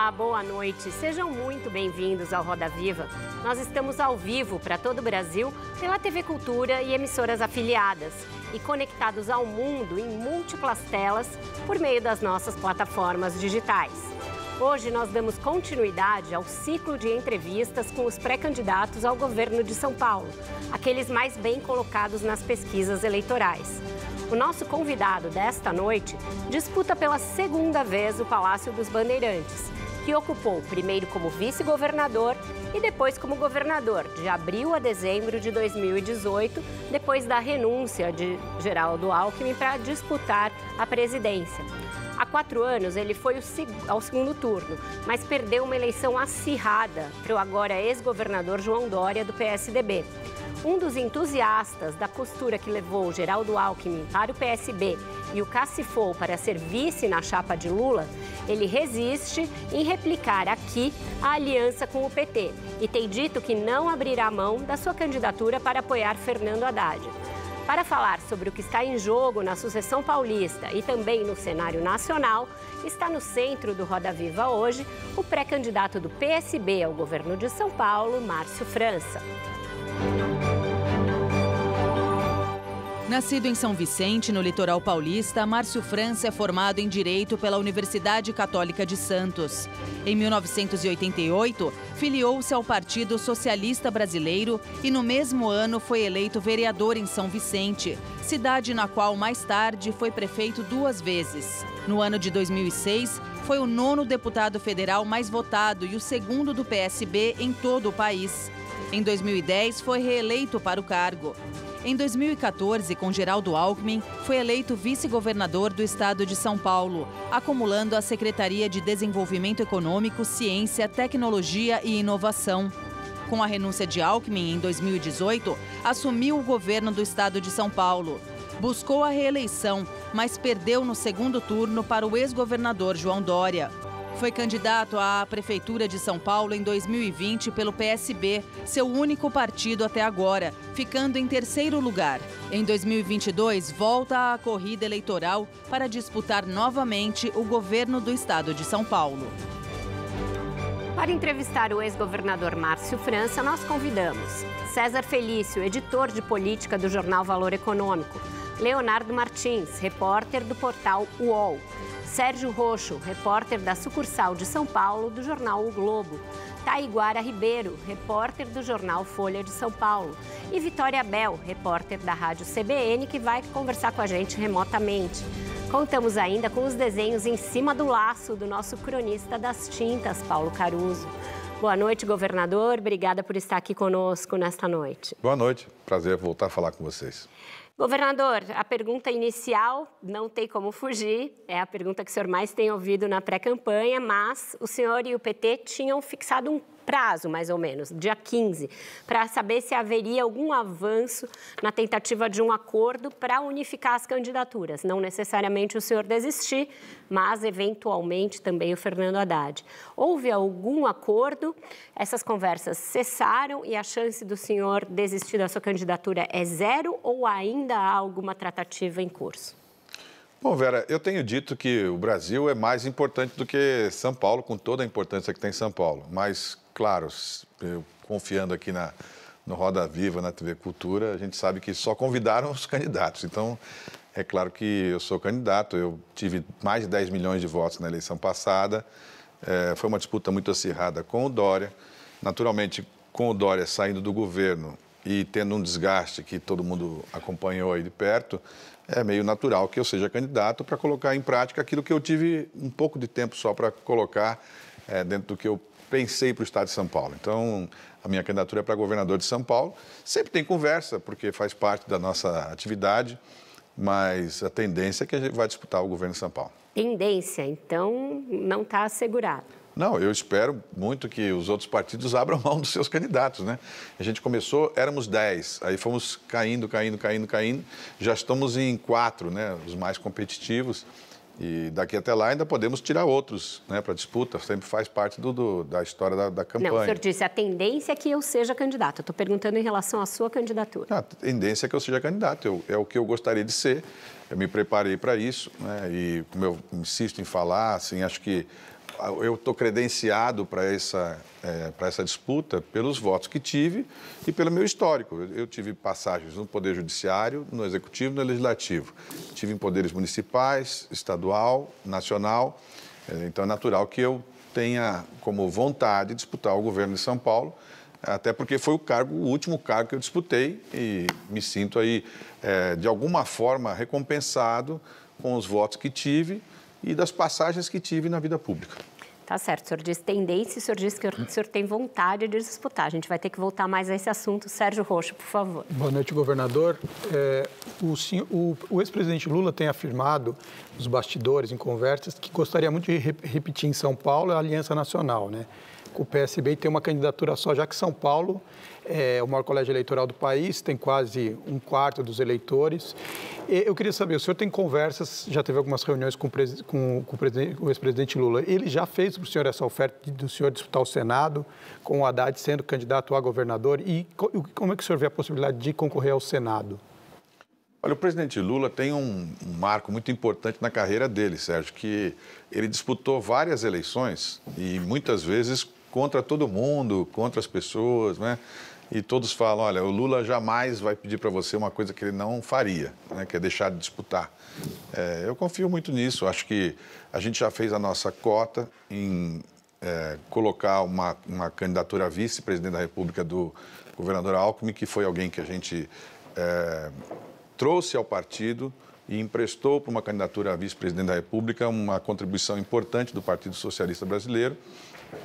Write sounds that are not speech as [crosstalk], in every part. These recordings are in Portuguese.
Olá, boa noite. Sejam muito bem-vindos ao Roda Viva. Nós estamos ao vivo para todo o Brasil pela TV Cultura e emissoras afiliadas e conectados ao mundo em múltiplas telas por meio das nossas plataformas digitais. Hoje nós damos continuidade ao ciclo de entrevistas com os pré-candidatos ao governo de São Paulo, aqueles mais bem colocados nas pesquisas eleitorais. O nosso convidado desta noite disputa pela segunda vez o Palácio dos Bandeirantes que ocupou primeiro como vice-governador e depois como governador, de abril a dezembro de 2018, depois da renúncia de Geraldo Alckmin para disputar a presidência. Há quatro anos, ele foi ao segundo turno, mas perdeu uma eleição acirrada para o agora ex-governador João Dória, do PSDB. Um dos entusiastas da costura que levou Geraldo Alckmin para o PSB e o cacifou para ser vice na chapa de Lula, ele resiste em replicar aqui a aliança com o PT e tem dito que não abrirá mão da sua candidatura para apoiar Fernando Haddad. Para falar sobre o que está em jogo na sucessão paulista e também no cenário nacional, está no centro do Roda Viva hoje o pré-candidato do PSB ao governo de São Paulo, Márcio França. Nascido em São Vicente, no litoral paulista, Márcio França é formado em Direito pela Universidade Católica de Santos. Em 1988, filiou-se ao Partido Socialista Brasileiro e, no mesmo ano, foi eleito vereador em São Vicente, cidade na qual mais tarde foi prefeito duas vezes. No ano de 2006, foi o nono deputado federal mais votado e o segundo do PSB em todo o país. Em 2010, foi reeleito para o cargo. Em 2014, com Geraldo Alckmin, foi eleito vice-governador do estado de São Paulo, acumulando a Secretaria de Desenvolvimento Econômico, Ciência, Tecnologia e Inovação. Com a renúncia de Alckmin em 2018, assumiu o governo do estado de São Paulo. Buscou a reeleição, mas perdeu no segundo turno para o ex-governador João Dória. Foi candidato à Prefeitura de São Paulo em 2020 pelo PSB, seu único partido até agora, ficando em terceiro lugar. Em 2022, volta à corrida eleitoral para disputar novamente o governo do estado de São Paulo. Para entrevistar o ex-governador Márcio França, nós convidamos César Felício, editor de política do jornal Valor Econômico, Leonardo Martins, repórter do portal UOL. Sérgio Roxo, repórter da sucursal de São Paulo do jornal O Globo. Taiguara Ribeiro, repórter do jornal Folha de São Paulo. E Vitória Bel, repórter da rádio CBN, que vai conversar com a gente remotamente. Contamos ainda com os desenhos em cima do laço do nosso cronista das tintas, Paulo Caruso. Boa noite, governador. Obrigada por estar aqui conosco nesta noite. Boa noite. Prazer voltar a falar com vocês. Governador, a pergunta inicial não tem como fugir, é a pergunta que o senhor mais tem ouvido na pré-campanha, mas o senhor e o PT tinham fixado um prazo, mais ou menos, dia 15, para saber se haveria algum avanço na tentativa de um acordo para unificar as candidaturas. Não necessariamente o senhor desistir, mas eventualmente também o Fernando Haddad. Houve algum acordo? Essas conversas cessaram e a chance do senhor desistir da sua candidatura é zero ou ainda há alguma tratativa em curso? Bom, Vera, eu tenho dito que o Brasil é mais importante do que São Paulo, com toda a importância que tem São Paulo. Mas claro, eu, confiando aqui na, no Roda Viva, na TV Cultura, a gente sabe que só convidaram os candidatos. Então, é claro que eu sou candidato, eu tive mais de 10 milhões de votos na eleição passada, é, foi uma disputa muito acirrada com o Dória. Naturalmente, com o Dória saindo do governo e tendo um desgaste que todo mundo acompanhou aí de perto, é meio natural que eu seja candidato para colocar em prática aquilo que eu tive um pouco de tempo só para colocar é, dentro do que eu pensei para o Estado de São Paulo. Então, a minha candidatura é para governador de São Paulo. Sempre tem conversa, porque faz parte da nossa atividade, mas a tendência é que a gente vai disputar o governo de São Paulo. Tendência, então não está assegurado. Não, eu espero muito que os outros partidos abram mão dos seus candidatos, né? A gente começou, éramos 10, aí fomos caindo, caindo, caindo, caindo, já estamos em quatro, né? Os mais competitivos. E daqui até lá ainda podemos tirar outros né, para disputa, sempre faz parte do, do da história da, da, campanha. Não, o senhor disse, a tendência é que eu seja candidato. Estou perguntando em relação à sua candidatura. A tendência é que eu seja candidato, eu, é o que eu gostaria de ser, eu me preparei para isso, né, e como eu insisto em falar, assim, acho que eu estou credenciado para essa, é, essa disputa pelos votos que tive e pelo meu histórico. Eu tive passagens no Poder Judiciário, no Executivo no Legislativo. Tive em poderes municipais, estadual, nacional. É, então é natural que eu tenha como vontade disputar o governo de São Paulo, até porque foi o cargo, o último cargo que eu disputei e me sinto aí, é, de alguma forma, recompensado com os votos que tive e das passagens que tive na vida pública. Tá certo, o senhor disse tendência, o senhor disse que o hum. senhor tem vontade de disputar. A gente vai ter que voltar mais a esse assunto. Sérgio Rocha, por favor. Boa noite, governador. É, o, o, o ex-presidente Lula tem afirmado, nos bastidores, em conversas, que gostaria muito de re, repetir em São Paulo a Aliança Nacional, né? O PSB tem uma candidatura só, já que São Paulo é o maior colégio eleitoral do país, tem quase um quarto dos eleitores. eu queria saber, o senhor tem conversas, já teve algumas reuniões com, com, com o, ex-presidente Lula. Ele já fez para o senhor essa oferta do senhor disputar o Senado, com o Haddad sendo candidato a governador. E como é que o senhor vê a possibilidade de concorrer ao Senado? Olha, o presidente Lula tem um, um, marco muito importante na carreira dele, Sérgio, que ele disputou várias eleições e muitas vezes contra todo mundo, contra as pessoas, né? e todos falam, olha, o Lula jamais vai pedir para você uma coisa que ele não faria, né, que é deixar de disputar. É, eu confio muito nisso, acho que a gente já fez a nossa cota em é, colocar uma, uma candidatura a vice-presidente da República do governador Alckmin, que foi alguém que a gente é, trouxe ao partido e emprestou para uma candidatura a vice-presidente da República uma contribuição importante do Partido Socialista Brasileiro.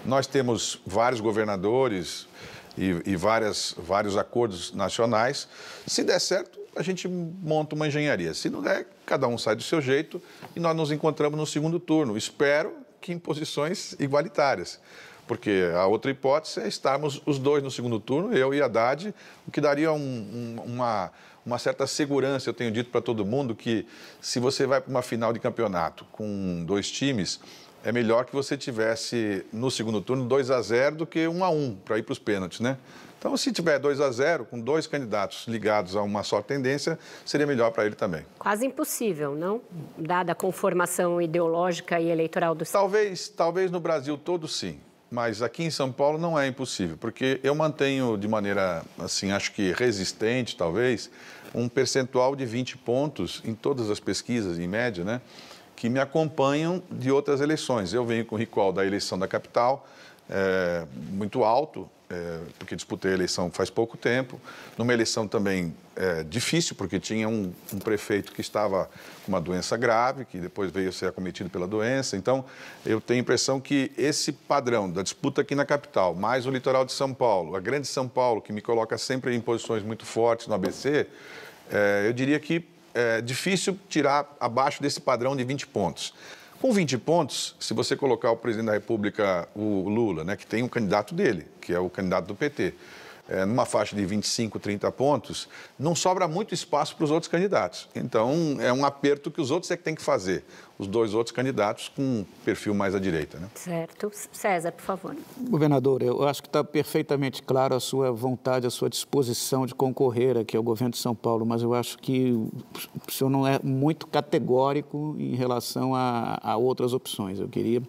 Nós temos vários governadores, e, e várias, vários acordos nacionais. Se der certo, a gente monta uma engenharia. Se não der, cada um sai do seu jeito e nós nos encontramos no segundo turno. Espero que em posições igualitárias. Porque a outra hipótese é estarmos os dois no segundo turno, eu e Haddad, o que daria um, um, uma, uma certa segurança. Eu tenho dito para todo mundo que se você vai para uma final de campeonato com dois times, é melhor que você tivesse no segundo turno 2 a 0 do que 1 a 1 para ir para os pênaltis, né? Então, se tiver 2 a 0 com dois candidatos ligados a uma só tendência, seria melhor para ele também. Quase impossível, não? Dada a conformação ideológica e eleitoral do Talvez, talvez no Brasil todo sim, mas aqui em São Paulo não é impossível, porque eu mantenho de maneira assim, acho que resistente, talvez, um percentual de 20 pontos em todas as pesquisas em média, né? que me acompanham de outras eleições. Eu venho com o recall da eleição da capital, é, muito alto, é, porque disputei a eleição faz pouco tempo, numa eleição também é, difícil, porque tinha um, um, prefeito que estava com uma doença grave, que depois veio ser acometido pela doença. Então, eu tenho a impressão que esse padrão da disputa aqui na capital, mais o litoral de São Paulo, a grande São Paulo, que me coloca sempre em posições muito fortes no ABC, é, eu diria que é difícil tirar abaixo desse padrão de 20 pontos. Com 20 pontos, se você colocar o presidente da República, o Lula, né, que tem um candidato dele, que é o candidato do PT, é, numa faixa de 25, 30 pontos, não sobra muito espaço para os outros candidatos. Então, é um aperto que os outros é que tem que fazer, os dois outros candidatos com perfil mais à direita. Né? Certo. César, por favor. Governador, eu acho que está perfeitamente claro a sua vontade, a sua disposição de concorrer aqui ao governo de São Paulo, mas eu acho que o senhor não é muito categórico em relação a, a outras opções. Eu queria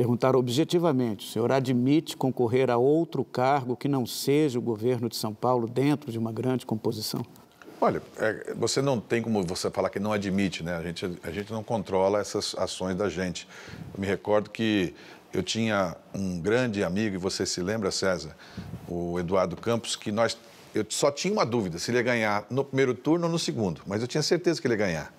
Perguntaram objetivamente: o senhor admite concorrer a outro cargo que não seja o governo de São Paulo dentro de uma grande composição? Olha, é, você não tem como você falar que não admite, né? A gente, a gente não controla essas ações da gente. Eu me recordo que eu tinha um grande amigo, e você se lembra, César, o Eduardo Campos, que nós. Eu só tinha uma dúvida: se ele ia ganhar no primeiro turno ou no segundo, mas eu tinha certeza que ele ia ganhar.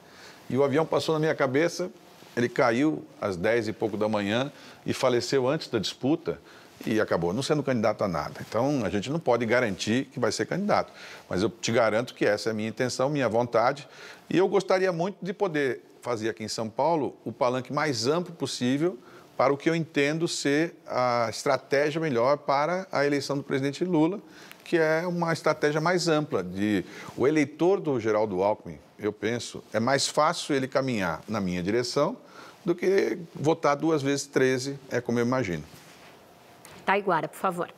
E o avião passou na minha cabeça, ele caiu às 10 e pouco da manhã e faleceu antes da disputa e acabou não sendo candidato a nada. Então, a gente não pode garantir que vai ser candidato, mas eu te garanto que essa é a minha intenção, minha vontade, e eu gostaria muito de poder fazer aqui em São Paulo o palanque mais amplo possível para o que eu entendo ser a estratégia melhor para a eleição do presidente Lula, que é uma estratégia mais ampla de o eleitor do Geraldo Alckmin, eu penso, é mais fácil ele caminhar na minha direção do que votar duas vezes 13, é como eu imagino. Taiguara, por favor.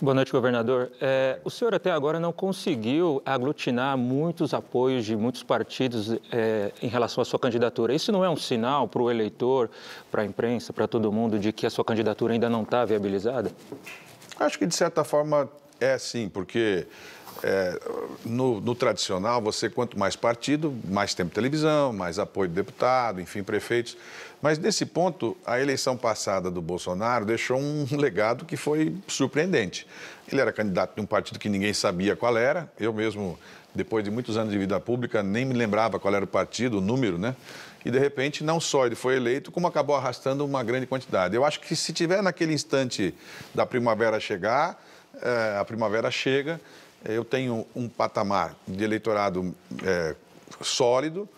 Boa noite, governador. É, o senhor até agora não conseguiu aglutinar muitos apoios de muitos partidos é, em relação à sua candidatura. Isso não é um sinal para o eleitor, para a imprensa, para todo mundo, de que a sua candidatura ainda não está viabilizada? Acho que, de certa forma, é sim, porque é, no, no, tradicional, você quanto mais partido, mais tempo de televisão, mais apoio de deputado, enfim, prefeitos. Mas nesse ponto, a eleição passada do Bolsonaro deixou um [laughs] legado que foi surpreendente. Ele era candidato de um partido que ninguém sabia qual era. Eu mesmo, depois de muitos anos de vida pública, nem me lembrava qual era o partido, o número, né? E de repente, não só ele foi eleito, como acabou arrastando uma grande quantidade. Eu acho que se tiver naquele instante da primavera chegar, é, a primavera chega eu tenho um patamar de eleitorado é, sólido,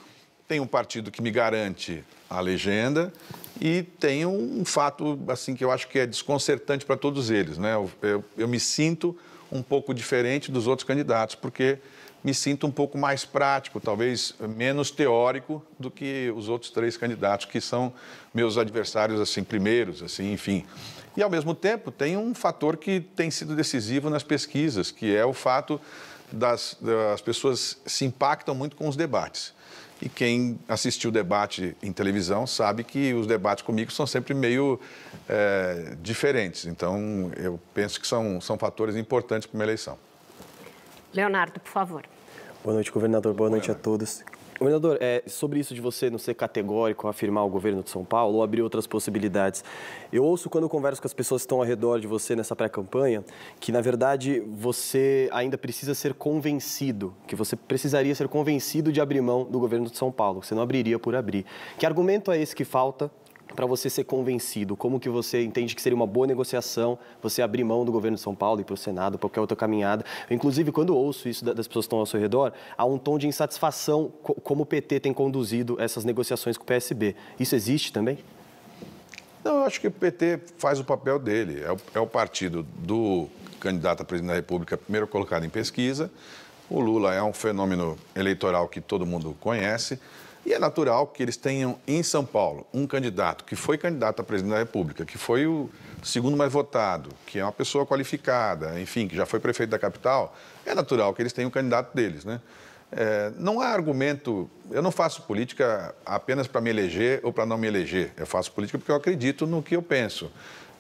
tenho um partido que me garante a legenda e tenho um fato assim que eu acho que é desconcertante para todos eles, né? Eu, eu, eu, me sinto um pouco diferente dos outros candidatos porque me sinto um pouco mais prático, talvez menos teórico do que os outros três candidatos que são meus adversários assim primeiros, assim, enfim. E, ao mesmo tempo, tem um fator que tem sido decisivo nas pesquisas, que é o fato das, das pessoas se impactam muito com os debates. E quem assistiu o debate em televisão sabe que os debates comigo são sempre meio é, diferentes. Então, eu penso que são, são fatores importantes para uma eleição. Leonardo, por favor. Boa noite, governador. Boa noite a todos. Governador, é, sobre isso de você não ser categórico, afirmar o governo de São Paulo ou abrir outras possibilidades, eu ouço quando eu converso com as pessoas que estão ao redor de você nessa pré-campanha que, na verdade, você ainda precisa ser convencido, que você precisaria ser convencido de abrir mão do governo de São Paulo, você não abriria por abrir. Que argumento é esse que falta para você ser convencido? Como que você entende que seria uma boa negociação você abrir mão do governo de São Paulo e para o Senado, qualquer outra caminhada? Eu, inclusive, quando ouço isso das pessoas que estão ao seu redor, há um tom de insatisfação como o PT tem conduzido essas negociações com o PSB. Isso existe também? Não, eu acho que o PT faz o papel dele. É o, é o partido do candidato a presidente da República, primeiro colocado em pesquisa. O Lula é um fenômeno eleitoral que todo mundo conhece e é natural que eles tenham em São Paulo um candidato que foi candidato a presidente da República, que foi o segundo mais votado, que é uma pessoa qualificada, enfim, que já foi prefeito da capital. É natural que eles tenham o um candidato deles, né? É, não há argumento. Eu não faço política apenas para me eleger ou para não me eleger. Eu faço política porque eu acredito no que eu penso.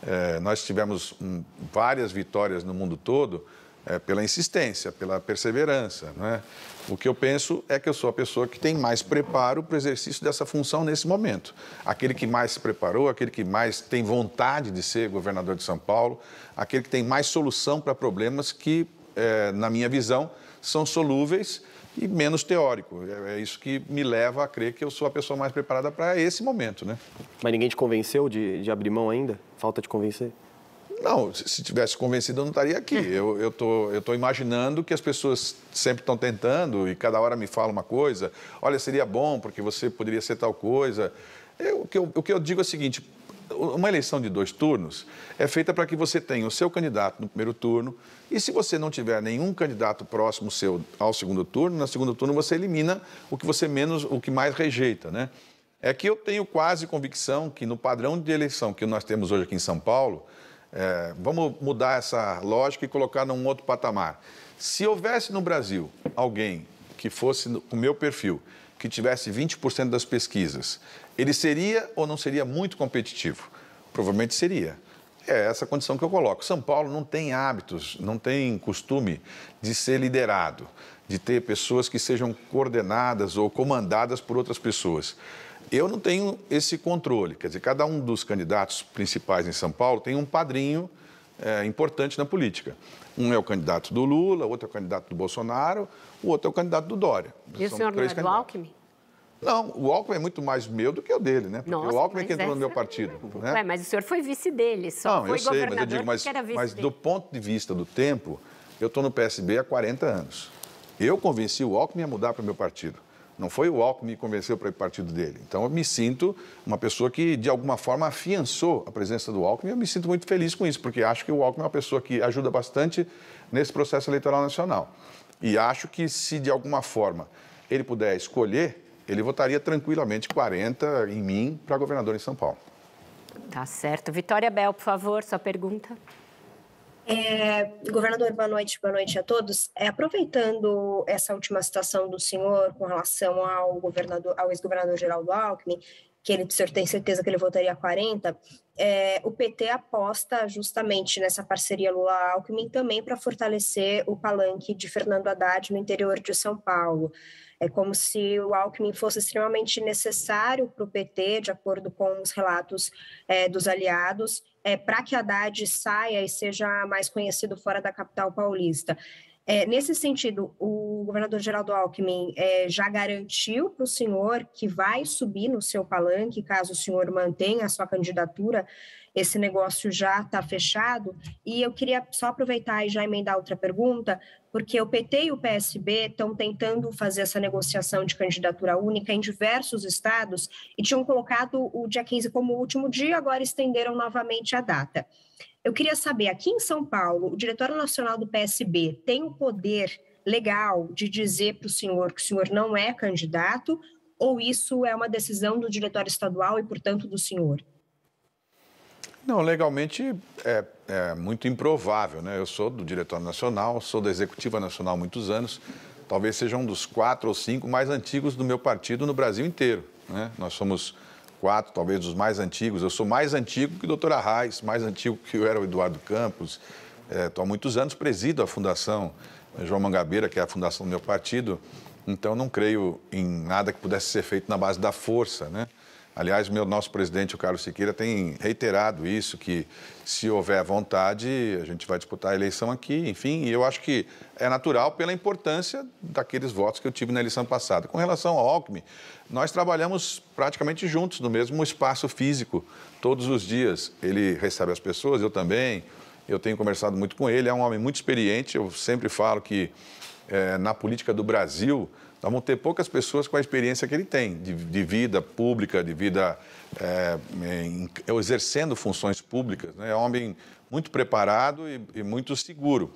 É, nós tivemos um, várias vitórias no mundo todo é, pela insistência, pela perseverança. Né? O que eu penso é que eu sou a pessoa que tem mais preparo para o exercício dessa função nesse momento. Aquele que mais se preparou, aquele que mais tem vontade de ser governador de São Paulo, aquele que tem mais solução para problemas que, é, na minha visão, são solúveis e menos teórico. É, é isso que me leva a crer que eu sou a pessoa mais preparada para esse momento, né? Mas ninguém te convenceu de, de abrir mão ainda? Falta de convencer? Não, se tivesse convencido, eu não estaria aqui. Hum. Eu estou eu tô imaginando que as pessoas sempre estão tentando e cada hora me fala uma coisa. Olha, seria bom porque você poderia ser tal coisa. Eu, o, que eu, o que eu digo é o seguinte: uma eleição de dois turnos é feita para que você tenha o seu candidato no primeiro turno e, se você não tiver nenhum candidato próximo seu ao segundo turno, no segundo turno você elimina o que você menos, o que mais rejeita, né? É que eu tenho quase convicção que no padrão de eleição que nós temos hoje aqui em São Paulo, é, vamos mudar essa lógica e colocar num outro patamar. Se houvesse no Brasil alguém que fosse o meu perfil, que tivesse 20% das pesquisas, ele seria ou não seria muito competitivo? Provavelmente seria. É essa a condição que eu coloco. São Paulo não tem hábitos, não tem costume de ser liderado, de ter pessoas que sejam coordenadas ou comandadas por outras pessoas. Eu não tenho esse controle. Quer dizer, cada um dos candidatos principais em São Paulo tem um padrinho é, importante na política. Um é o candidato do Lula, outro é o candidato do Bolsonaro, o outro é o candidato do Dória. E São o senhor não é do Alckmin? Não, o Alckmin é muito mais meu do que o dele, né? Porque Nossa, o Alckmin é que entrou essa... no meu é partido. Né? Ué, mas o senhor foi vice dele, só Não, eu sei, mas eu digo, mas, mas do ponto de vista do tempo, eu estou no PSB há 40 anos. Eu convenci o Alckmin a mudar para o meu partido. Não foi o Alckmin que me convenceu para ir o partido dele. Então, eu me sinto uma pessoa que, de alguma forma, afiançou a presença do Alckmin. Eu me sinto muito feliz com isso, porque acho que o Alckmin é uma pessoa que ajuda bastante nesse processo eleitoral nacional. E acho que, se de alguma forma ele puder escolher, ele votaria tranquilamente 40 em mim para governador em São Paulo. Tá certo. Vitória Bel, por favor, sua pergunta. É, governador, boa noite, boa noite a todos. É, aproveitando essa última citação do senhor com relação ao governador, ao ex-governador Geraldo Alckmin, que ele, o senhor tem certeza que ele votaria 40, é, o PT aposta justamente nessa parceria Lula-Alckmin também para fortalecer o palanque de Fernando Haddad no interior de São Paulo. É como se o Alckmin fosse extremamente necessário para o PT, de acordo com os relatos é, dos aliados, é, para que Haddad saia e seja mais conhecido fora da capital paulista. É, nesse sentido, o governador Geraldo Alckmin é, já garantiu para o senhor que vai subir no seu palanque, caso o senhor mantenha a sua candidatura, esse negócio já está fechado. E eu queria só aproveitar e já emendar outra pergunta, porque o PT e o PSB estão tentando fazer essa negociação de candidatura única em diversos estados e tinham colocado o dia 15 como último dia, agora estenderam novamente a data. Eu queria saber, aqui em São Paulo, o diretório nacional do PSB tem o poder legal de dizer para o senhor que o senhor não é candidato ou isso é uma decisão do diretório estadual e, portanto, do senhor? Não, legalmente é, é muito improvável, né? Eu sou do Diretório Nacional, sou da Executiva Nacional há muitos anos, talvez seja um dos quatro ou cinco mais antigos do meu partido no Brasil inteiro. Né? Nós somos quatro, talvez os mais antigos. Eu sou mais antigo que o doutor Arraes, mais antigo que eu era o Eduardo Campos. Estou é, há muitos anos presido a Fundação né, João Mangabeira, que é a fundação do meu partido. Então, não creio em nada que pudesse ser feito na base da força. Né? Aliás, meu nosso presidente, o Carlos Siqueira, tem reiterado isso, que se houver vontade, a gente vai disputar a eleição aqui, enfim, e eu acho que é natural pela importância daqueles votos que eu tive na eleição passada. Com relação ao Alckmin, nós trabalhamos praticamente juntos, no mesmo espaço físico, todos os dias. Ele recebe as pessoas, eu também, eu tenho conversado muito com ele, é um homem muito experiente, eu sempre falo que é, na política do Brasil então, vão ter poucas pessoas com a experiência que ele tem de, de vida pública, de vida é, em, exercendo funções públicas. Né? É um homem muito preparado e, e muito seguro.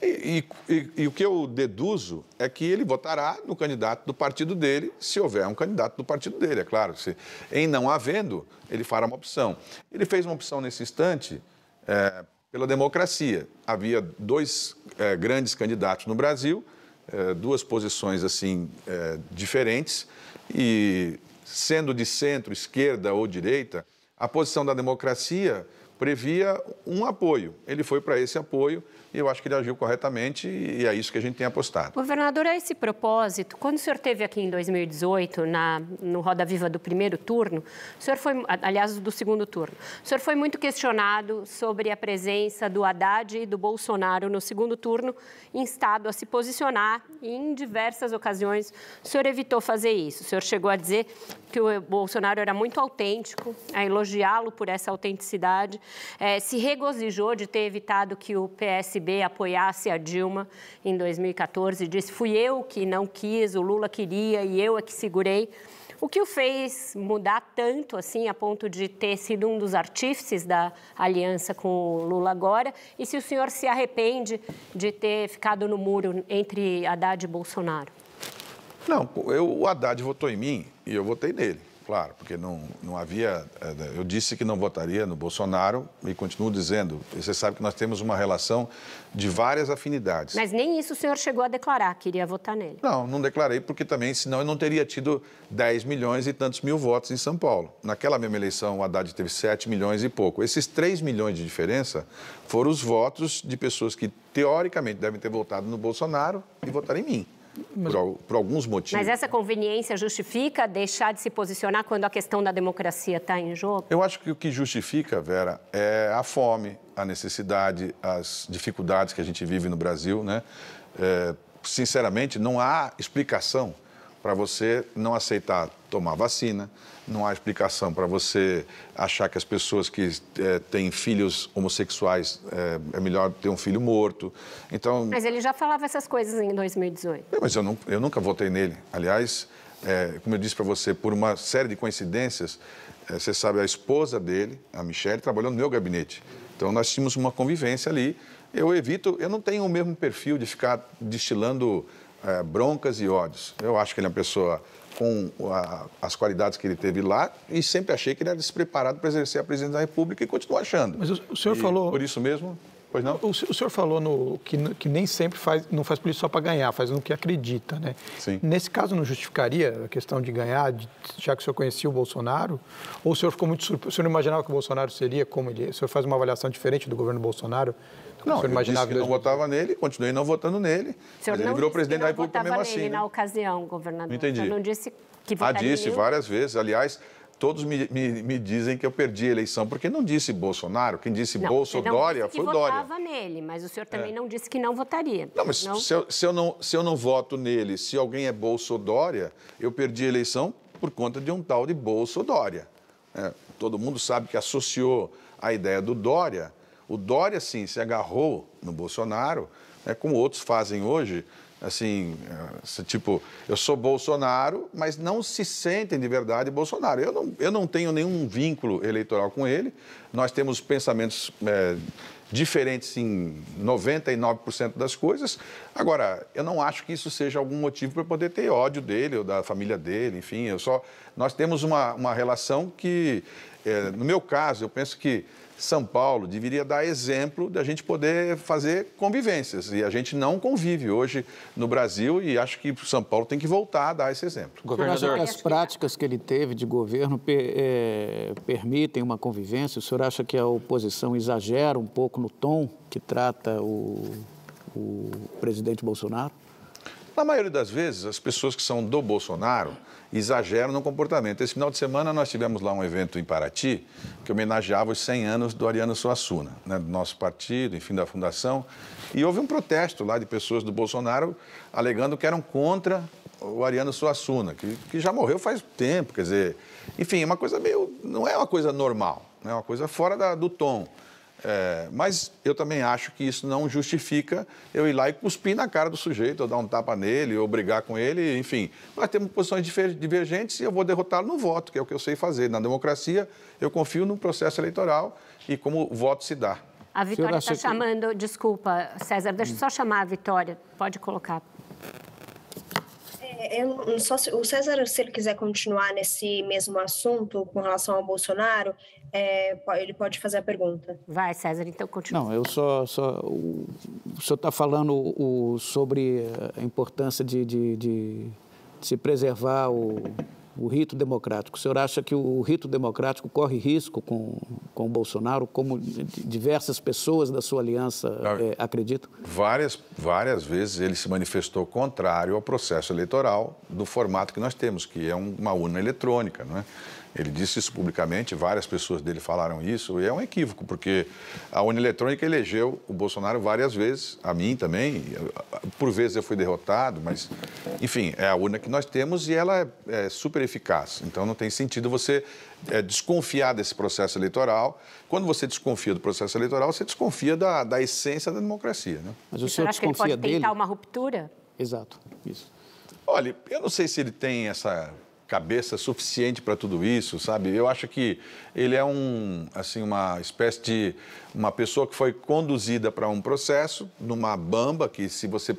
E, e, e, o que eu deduzo é que ele votará no candidato do partido dele, se houver um candidato do partido dele, é claro. Se, em não havendo, ele fará uma opção. Ele fez uma opção nesse instante é, pela democracia. Havia dois é, grandes candidatos no Brasil eh, duas posições assim é, diferentes e sendo de centro, esquerda ou direita, a posição da democracia previa um apoio. Ele foi para esse apoio e eu acho que ele agiu corretamente e é isso que a gente tem apostado. Governador, a esse propósito, quando o senhor esteve aqui em 2018, na, no Roda Viva do primeiro turno, o senhor foi, aliás, do segundo turno, o senhor foi muito questionado sobre a presença do Haddad e do Bolsonaro no segundo turno, instado a se posicionar e em diversas ocasiões o senhor evitou fazer isso. O senhor chegou a dizer que o Bolsonaro era muito autêntico, a elogiá-lo por essa autenticidade, é, se regozijou de ter evitado que o PSB apoiasse a Dilma em 2014, disse fui eu que não quis, o Lula queria e eu é que segurei. O que o fez mudar tanto, assim, a ponto de ter sido um dos artífices da aliança com o Lula agora? E se o senhor se arrepende de ter ficado no muro entre Haddad e Bolsonaro? Não, eu, o Haddad votou em mim e eu votei nele, claro, porque não, não havia. Eh, né, eu disse que não votaria no Bolsonaro e continuo dizendo. Você sabe que nós temos uma relação de várias afinidades. Mas nem isso o senhor chegou a declarar, que iria votar nele. Não, não declarei, porque também, senão eu não teria tido 10 milhões e tantos mil votos em São Paulo. Naquela mesma eleição, o Haddad teve 7 milhões e pouco. Esses 3 milhões de diferença foram os votos de pessoas que, teoricamente, devem ter votado no Bolsonaro e votaram em mim. Mas... Por, por, alguns motivos. Mas essa conveniência justifica deixar de se posicionar quando a questão da democracia está em jogo? Eu acho que o que justifica, Vera, é a fome, a necessidade, as dificuldades que a gente vive no Brasil. Né? É, sinceramente, não há explicação para você não aceitar tomar vacina, não há explicação para você achar que as pessoas que é, têm filhos homossexuais é, é, melhor ter um filho morto. Então. Mas ele já falava essas coisas em 2018. É, mas eu, não, eu, nunca votei nele. Aliás, eh, como eu disse para você, por uma série de coincidências, você sabe, a esposa dele, a Michelle, trabalhou no meu gabinete. Então nós tínhamos uma convivência ali. Eu evito, eu não tenho o mesmo perfil de ficar destilando broncas e ódios. Eu acho que ele é uma pessoa com a, as qualidades que ele teve lá e sempre achei que ele era despreparado para exercer a presidência da República e continuo achando. Mas o, senhor e, falou. Por isso mesmo. Pois não? O, o senhor falou no, que, que, nem sempre faz, não faz política só para ganhar, faz no que acredita, né? Sim. Nesse caso, não justificaria a questão de ganhar, de, já que o senhor conhecia o Bolsonaro? Ou o senhor ficou muito surpreso? O senhor não imaginava que o Bolsonaro seria como ele? É? O senhor faz uma avaliação diferente do governo Bolsonaro não, eu imaginava eu não votava nele, continuei não votando nele. Mas ele virou presidente da República mesmo assim. Nele, né? na ocasião, governador. Não entendi. Eu não disse que ah, votaria. Ah, disse várias vezes. Aliás, todos me, me, me, dizem que eu perdi a eleição, porque não disse Bolsonaro, quem disse não, Bolso, Dória, foi Dória. Eu votava nele, mas o senhor também é. não disse que não votaria. Não, mas não... Se, eu, se, eu, não, se eu não voto nele, se alguém é Bolsonaro Dória, eu perdi a eleição por conta de um tal de Bolsonaro Dória. É, todo mundo sabe que associou a ideia do Dória o Dória, sim, se agarrou no Bolsonaro, né, como outros fazem hoje, assim, eh, tipo, eu sou Bolsonaro, mas não se sentem de verdade Bolsonaro. Eu não, eu não tenho nenhum vínculo eleitoral com ele, nós temos pensamentos é, diferentes em 99% das coisas, Agora, eu não acho que isso seja algum motivo para poder ter ódio dele ou da família dele, enfim, eu só... Nós temos uma, uma relação que, é, no meu caso, eu penso que São Paulo deveria dar exemplo da gente poder fazer convivências, e a gente não convive hoje no Brasil, e acho que São Paulo tem que voltar a dar esse exemplo. Governador... que as práticas que ele teve de governo per, é, permitem uma convivência? O senhor acha que a oposição exagera um pouco no tom que trata o o presidente Bolsonaro? Na maioria das vezes, as pessoas que são do Bolsonaro exageram no comportamento. Esse final de semana nós tivemos lá um evento em Paraty que homenageava os 100 anos do Ariano Suassuna, né, do nosso partido, enfim, da fundação. E houve um protesto lá de pessoas do Bolsonaro alegando que eram contra o Ariano Suassuna, que, que já morreu faz tempo, quer dizer... Enfim, é uma coisa meio... não é uma coisa normal, né, é né, uma coisa fora da, do tom. É, mas eu também acho que isso não justifica eu ir lá e cuspir na cara do sujeito, ou dar um tapa nele, ou brigar com ele, enfim. Nós temos posições divergentes e eu vou derrotá-lo no voto, que é o que eu sei fazer. Na democracia, eu confio no processo eleitoral e como o voto se dá. A Vitória está chamando. Desculpa, César, deixa eu só chamar a Vitória. Pode colocar. É só se, o César, se ele quiser continuar nesse mesmo assunto com relação ao Bolsonaro, é, ele pode fazer a pergunta. Vai, César, então continua. Não, eu só. só o, o senhor está falando o, sobre a importância de, de, de, de se preservar o, o rito democrático. O senhor acha que o rito democrático corre risco com, com o Bolsonaro, como diversas pessoas da sua aliança é, acreditam? Várias, várias vezes ele se manifestou contrário ao processo eleitoral do formato que nós temos, que é uma urna eletrônica, não é? Ele disse isso publicamente, várias pessoas dele falaram isso, e é um equívoco, porque a eletrônica elegeu o Bolsonaro várias vezes, a mim também. Por vezes eu fui derrotado, mas, enfim, é a urna que nós temos e ela é, é super eficaz. Então não tem sentido você é, desconfiar desse processo eleitoral. Quando você desconfia do processo eleitoral, você desconfia da, da essência da democracia. Né? Mas o senhor acha que ele pode dele? tentar uma ruptura? Exato, isso. Olha, eu não sei se ele tem essa cabeça suficiente para tudo isso, sabe? Eu acho que ele é um, assim, uma espécie de uma pessoa que foi conduzida para um processo numa bamba que se você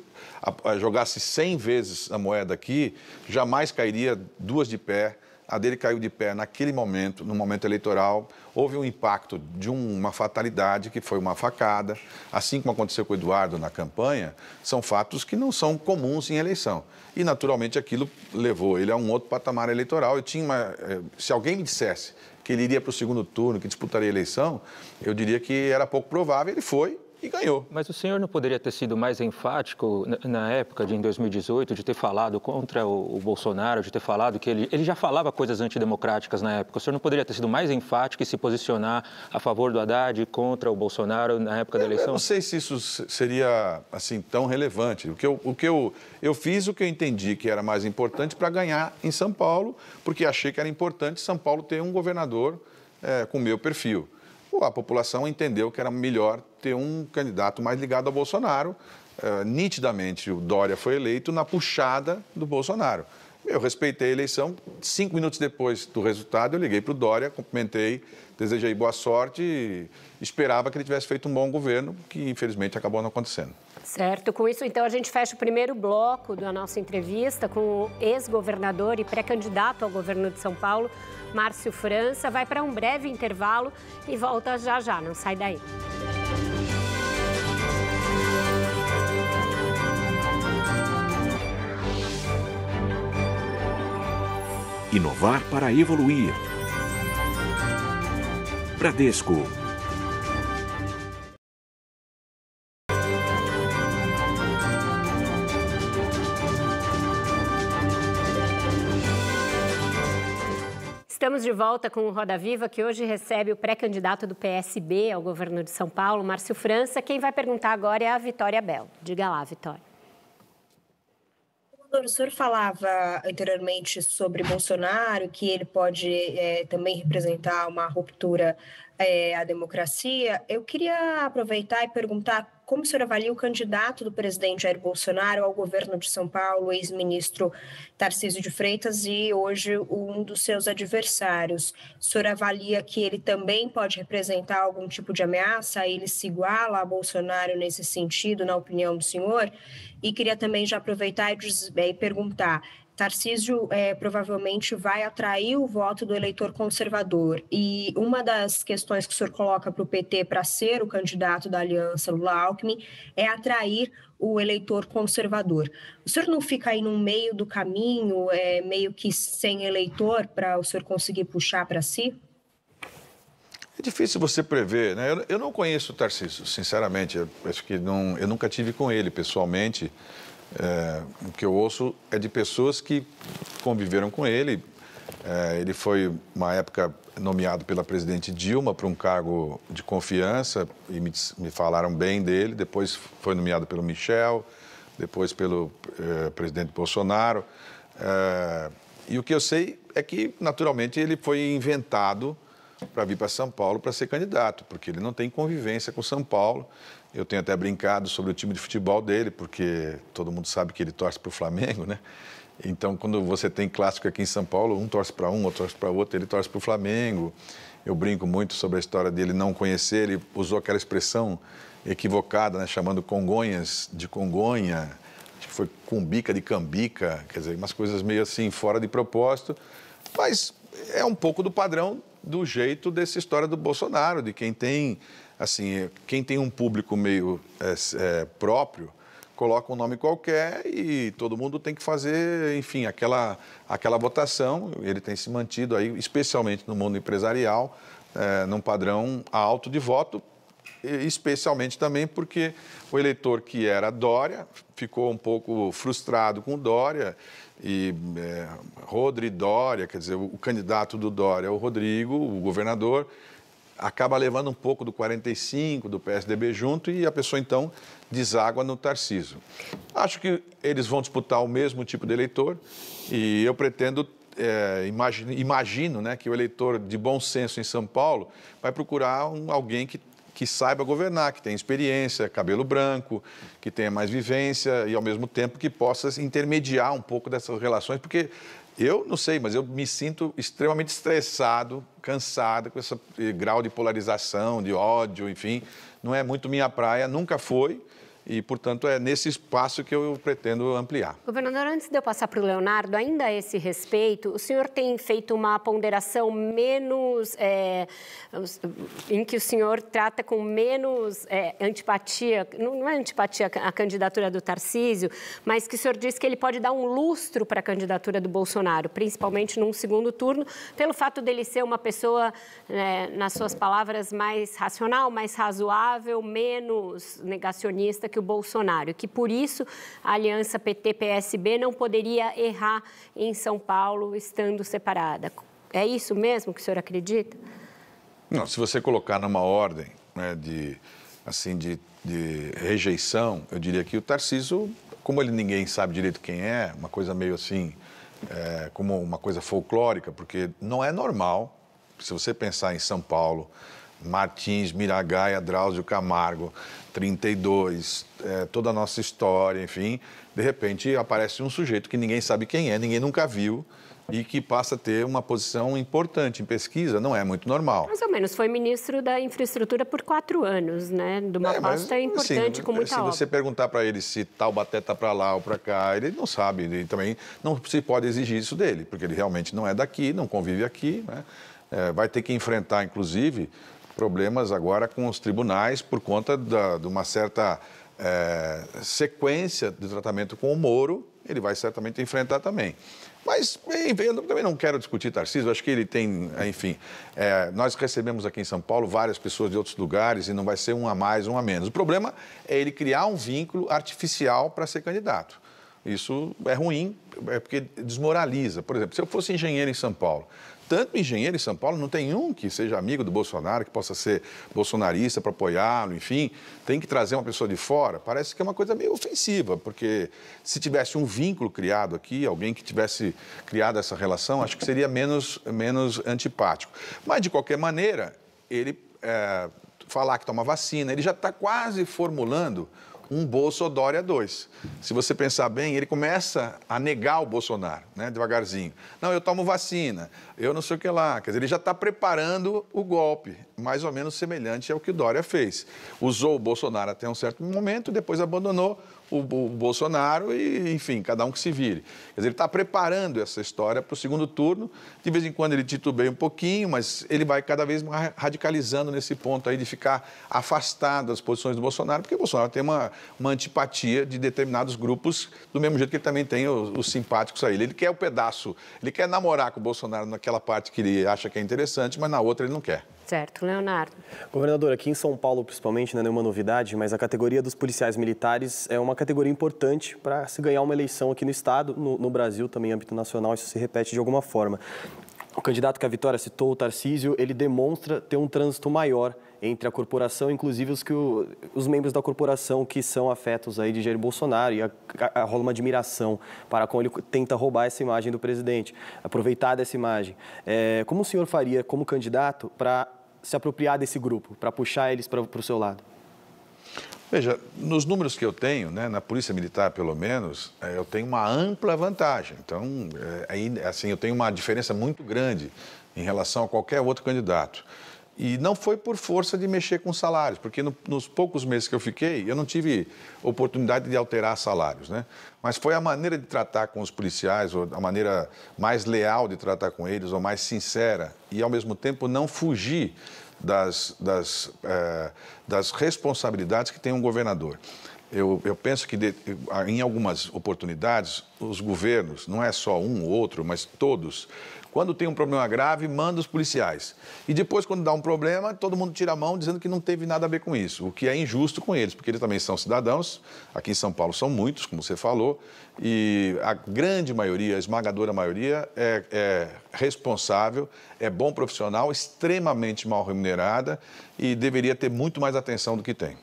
jogasse 100 vezes a moeda aqui, jamais cairia duas de pé a dele caiu de pé naquele momento, no momento eleitoral. Houve um impacto de uma fatalidade, que foi uma facada, assim como aconteceu com o Eduardo na campanha, são fatos que não são comuns em eleição. E, naturalmente, aquilo levou ele a um outro patamar eleitoral. Eu tinha uma, eh, se alguém me dissesse que ele iria para o segundo turno, que disputaria a eleição, eu diria que era pouco provável. Ele foi, e ganhou. Mas o senhor não poderia ter sido mais enfático na época, de, em 2018, de ter falado contra o, o Bolsonaro, de ter falado que ele, ele já falava coisas antidemocráticas na época. O senhor não poderia ter sido mais enfático e se posicionar a favor do Haddad contra o Bolsonaro na época da eleição? eu não sei se isso seria assim tão relevante. O que eu, o que eu, eu fiz o que eu entendi que era mais importante para ganhar em São Paulo, porque achei que era importante São Paulo ter um governador é, com meu perfil a população entendeu que era melhor ter um candidato mais ligado ao Bolsonaro. Uh, nitidamente, o Dória foi eleito na puxada do Bolsonaro. Eu respeitei a eleição. Cinco minutos depois do resultado, eu liguei para o Dória, cumprimentei, desejei boa sorte e esperava que ele tivesse feito um bom governo, que infelizmente acabou não acontecendo. Certo, com isso então a gente fecha o primeiro bloco da nossa entrevista com o ex-governador e pré-candidato ao governo de São Paulo, Márcio França. Vai para um breve intervalo e volta já já, não sai daí. Inovar para evoluir. Bradesco. Estamos de volta com o Roda Viva, que hoje recebe o pré-candidato do PSB ao governo de São Paulo, Márcio França. Quem vai perguntar agora é a Vitória Bel. Diga lá, Vitória. O senhor falava anteriormente sobre Bolsonaro, que ele pode é, também representar uma ruptura é, democracia, eu queria aproveitar e perguntar como o senhor avalia o candidato do presidente Jair Bolsonaro ao governo de São Paulo, ex-ministro Tarcísio de Freitas e hoje um dos seus adversários. O senhor avalia que ele também pode representar algum tipo de ameaça? Ele se iguala a Bolsonaro nesse sentido, na opinião do senhor? E queria também já aproveitar e perguntar Tarcísio é, provavelmente vai atrair o voto do eleitor conservador. E uma das questões que o senhor coloca para o PT para ser o candidato da aliança Lula-Alckmin é atrair o eleitor conservador. O senhor não fica aí no meio do caminho, é, meio que sem eleitor, para o senhor conseguir puxar para si? É difícil você prever, né? Eu, eu não conheço o Tarcísio, sinceramente. Eu, acho que não, eu nunca tive com ele pessoalmente. É, o que eu ouço é de pessoas que conviveram com ele. É, ele foi, uma época, nomeado pela presidente Dilma para um cargo de confiança e me, me falaram bem dele. Depois foi nomeado pelo Michel, depois pelo é, presidente Bolsonaro. É, e o que eu sei é que, naturalmente, ele foi inventado para vir para São Paulo para ser candidato, porque ele não tem convivência com São Paulo. Eu tenho até brincado sobre o time de futebol dele, porque todo mundo sabe que ele torce para o Flamengo, né? Então, quando você tem clássico aqui em São Paulo, um torce para um, outro torce para outro, ele torce para o Flamengo. Eu brinco muito sobre a história dele não conhecer, ele usou aquela expressão equivocada, né? chamando Congonhas de Congonha, acho que foi Cumbica de Cambica, quer dizer, umas coisas meio assim fora de propósito, mas é um pouco do padrão do jeito dessa história do Bolsonaro, de quem tem assim, quem tem um público meio é, é, próprio coloca um nome qualquer e todo mundo tem que fazer, enfim, aquela, aquela votação. Ele tem se mantido aí, especialmente no mundo empresarial, é, num padrão alto de voto, especialmente também porque o eleitor que era Dória ficou um pouco frustrado com Dória e é, Rodri Dória, quer dizer, o candidato do Dória, é o Rodrigo, o governador, acaba levando um pouco do 45, do PSDB junto e a pessoa então deságua no Tarciso. Acho que eles vão disputar o mesmo tipo de eleitor e eu pretendo é, eh, imagino, imagino né, que o eleitor de bom senso em São Paulo vai procurar um, alguém que, que saiba governar, que tenha experiência, cabelo branco, que tenha mais vivência e, ao mesmo tempo, que possa intermediar um pouco dessas relações, porque eu não sei, mas eu me sinto extremamente estressado, cansado com esse grau de polarização, de ódio, enfim. Não é muito minha praia, nunca foi. E, portanto, é nesse espaço que eu pretendo ampliar. Governador, antes de eu passar para o Leonardo, ainda a esse respeito, o senhor tem feito uma ponderação menos. É, em que o senhor trata com menos é, antipatia, não é antipatia a candidatura do Tarcísio, mas que o senhor diz que ele pode dar um lustro para a candidatura do Bolsonaro, principalmente num segundo turno, pelo fato dele ser uma pessoa, né, nas suas palavras, mais racional, mais razoável, menos negacionista que o Bolsonaro, que por isso a aliança PT-PSB não poderia errar em São Paulo estando separada. É isso mesmo que o senhor acredita? Não, se você colocar numa ordem né, de, assim, de, de rejeição, eu diria que o Tarciso, como ele ninguém sabe direito quem é, uma coisa meio assim, é, como uma coisa folclórica, porque não é normal, se você pensar em São Paulo, Martins, Miragaia, Drauzio Camargo, 32, é, toda a nossa história, enfim. De repente aparece um sujeito que ninguém sabe quem é, ninguém nunca viu e que passa a ter uma posição importante em pesquisa, não é muito normal. Mais ou menos, foi ministro da infraestrutura por quatro anos, né? De uma é, pasta mas, assim, importante assim, com muita Se obra. você perguntar para ele se Taubaté está para lá ou para cá, ele não sabe. E também não se pode exigir isso dele, porque ele realmente não é daqui, não convive aqui, né? É, vai ter que enfrentar, inclusive, problemas agora com os tribunais por conta da, de uma certa é, sequência de tratamento com o Moro, ele vai certamente enfrentar também. Mas, eu também não quero discutir Tarcísio, acho que ele tem, eh, enfim. É, nós recebemos aqui em São Paulo várias pessoas de outros lugares e não vai ser um a mais, um a menos. O problema é ele criar um vínculo artificial para ser candidato. Isso é ruim, é porque desmoraliza. Por exemplo, se eu fosse engenheiro em São Paulo, tanto engenheiro em São Paulo, não tem um que seja amigo do Bolsonaro, que possa ser bolsonarista para apoiá-lo, enfim. Tem que trazer uma pessoa de fora. Parece que é uma coisa meio ofensiva, porque se tivesse um vínculo criado aqui, alguém que tivesse criado essa relação, acho que seria menos, menos antipático. Mas, de qualquer maneira, ele é, falar que toma vacina, ele já está quase formulando um Bolsodória é 2. Se você pensar bem, ele começa a negar o Bolsonaro, né, devagarzinho. Não, eu tomo vacina, eu não sei o que lá. Quer dizer, ele já está preparando o golpe, mais ou menos semelhante ao que o Dória fez. Usou o Bolsonaro até um certo momento, depois abandonou, o, o Bolsonaro e, enfim, cada um que se vire. Quer dizer, ele está preparando essa história para o segundo turno. De vez em quando ele titubeia um pouquinho, mas ele vai cada vez mais radicalizando nesse ponto aí de ficar afastado das posições do Bolsonaro, porque o Bolsonaro tem uma, uma antipatia de determinados grupos, do mesmo jeito que ele também tem os, os simpáticos a ele. Ele quer o pedaço, ele quer namorar com o Bolsonaro naquela parte que ele acha que é interessante, mas na outra ele não quer. Certo, Leonardo. Governador, aqui em São Paulo, principalmente, né, não é nenhuma novidade, mas a categoria dos policiais militares é uma categoria importante para se ganhar uma eleição aqui no Estado, no, no Brasil, também em âmbito nacional, isso se repete de alguma forma. O candidato que a Vitória citou, o Tarcísio, ele demonstra ter um trânsito maior entre a corporação, inclusive os, que o, os membros da corporação que são afetos aí de Jair Bolsonaro, e a, a, a, rola uma admiração para com ele tenta roubar essa imagem do presidente, aproveitar dessa imagem. É, como o senhor faria como candidato para se apropriar desse grupo, para puxar eles para o seu lado? Veja, nos números que eu tenho, né, na Polícia Militar pelo menos, eh, eu tenho uma ampla vantagem. Então, eh, aí, assim, eu tenho uma diferença muito grande em relação a qualquer outro candidato. E não foi por força de mexer com salários, porque no, nos poucos meses que eu fiquei, eu não tive oportunidade de alterar salários, né? Mas foi a maneira de tratar com os policiais, ou a maneira mais leal de tratar com eles, ou mais sincera, e ao mesmo tempo não fugir das, das, eh, das responsabilidades que tem um governador. Eu, eu, penso que de, em algumas oportunidades, os governos, não é só um ou outro, mas todos, quando tem um problema grave, manda os policiais. E depois, quando dá um problema, todo mundo tira a mão dizendo que não teve nada a ver com isso, o que é injusto com eles, porque eles também são cidadãos. Aqui em São Paulo são muitos, como você falou, e a grande maioria, a esmagadora maioria, é, é responsável, é bom profissional, extremamente mal remunerada e deveria ter muito mais atenção do que tem.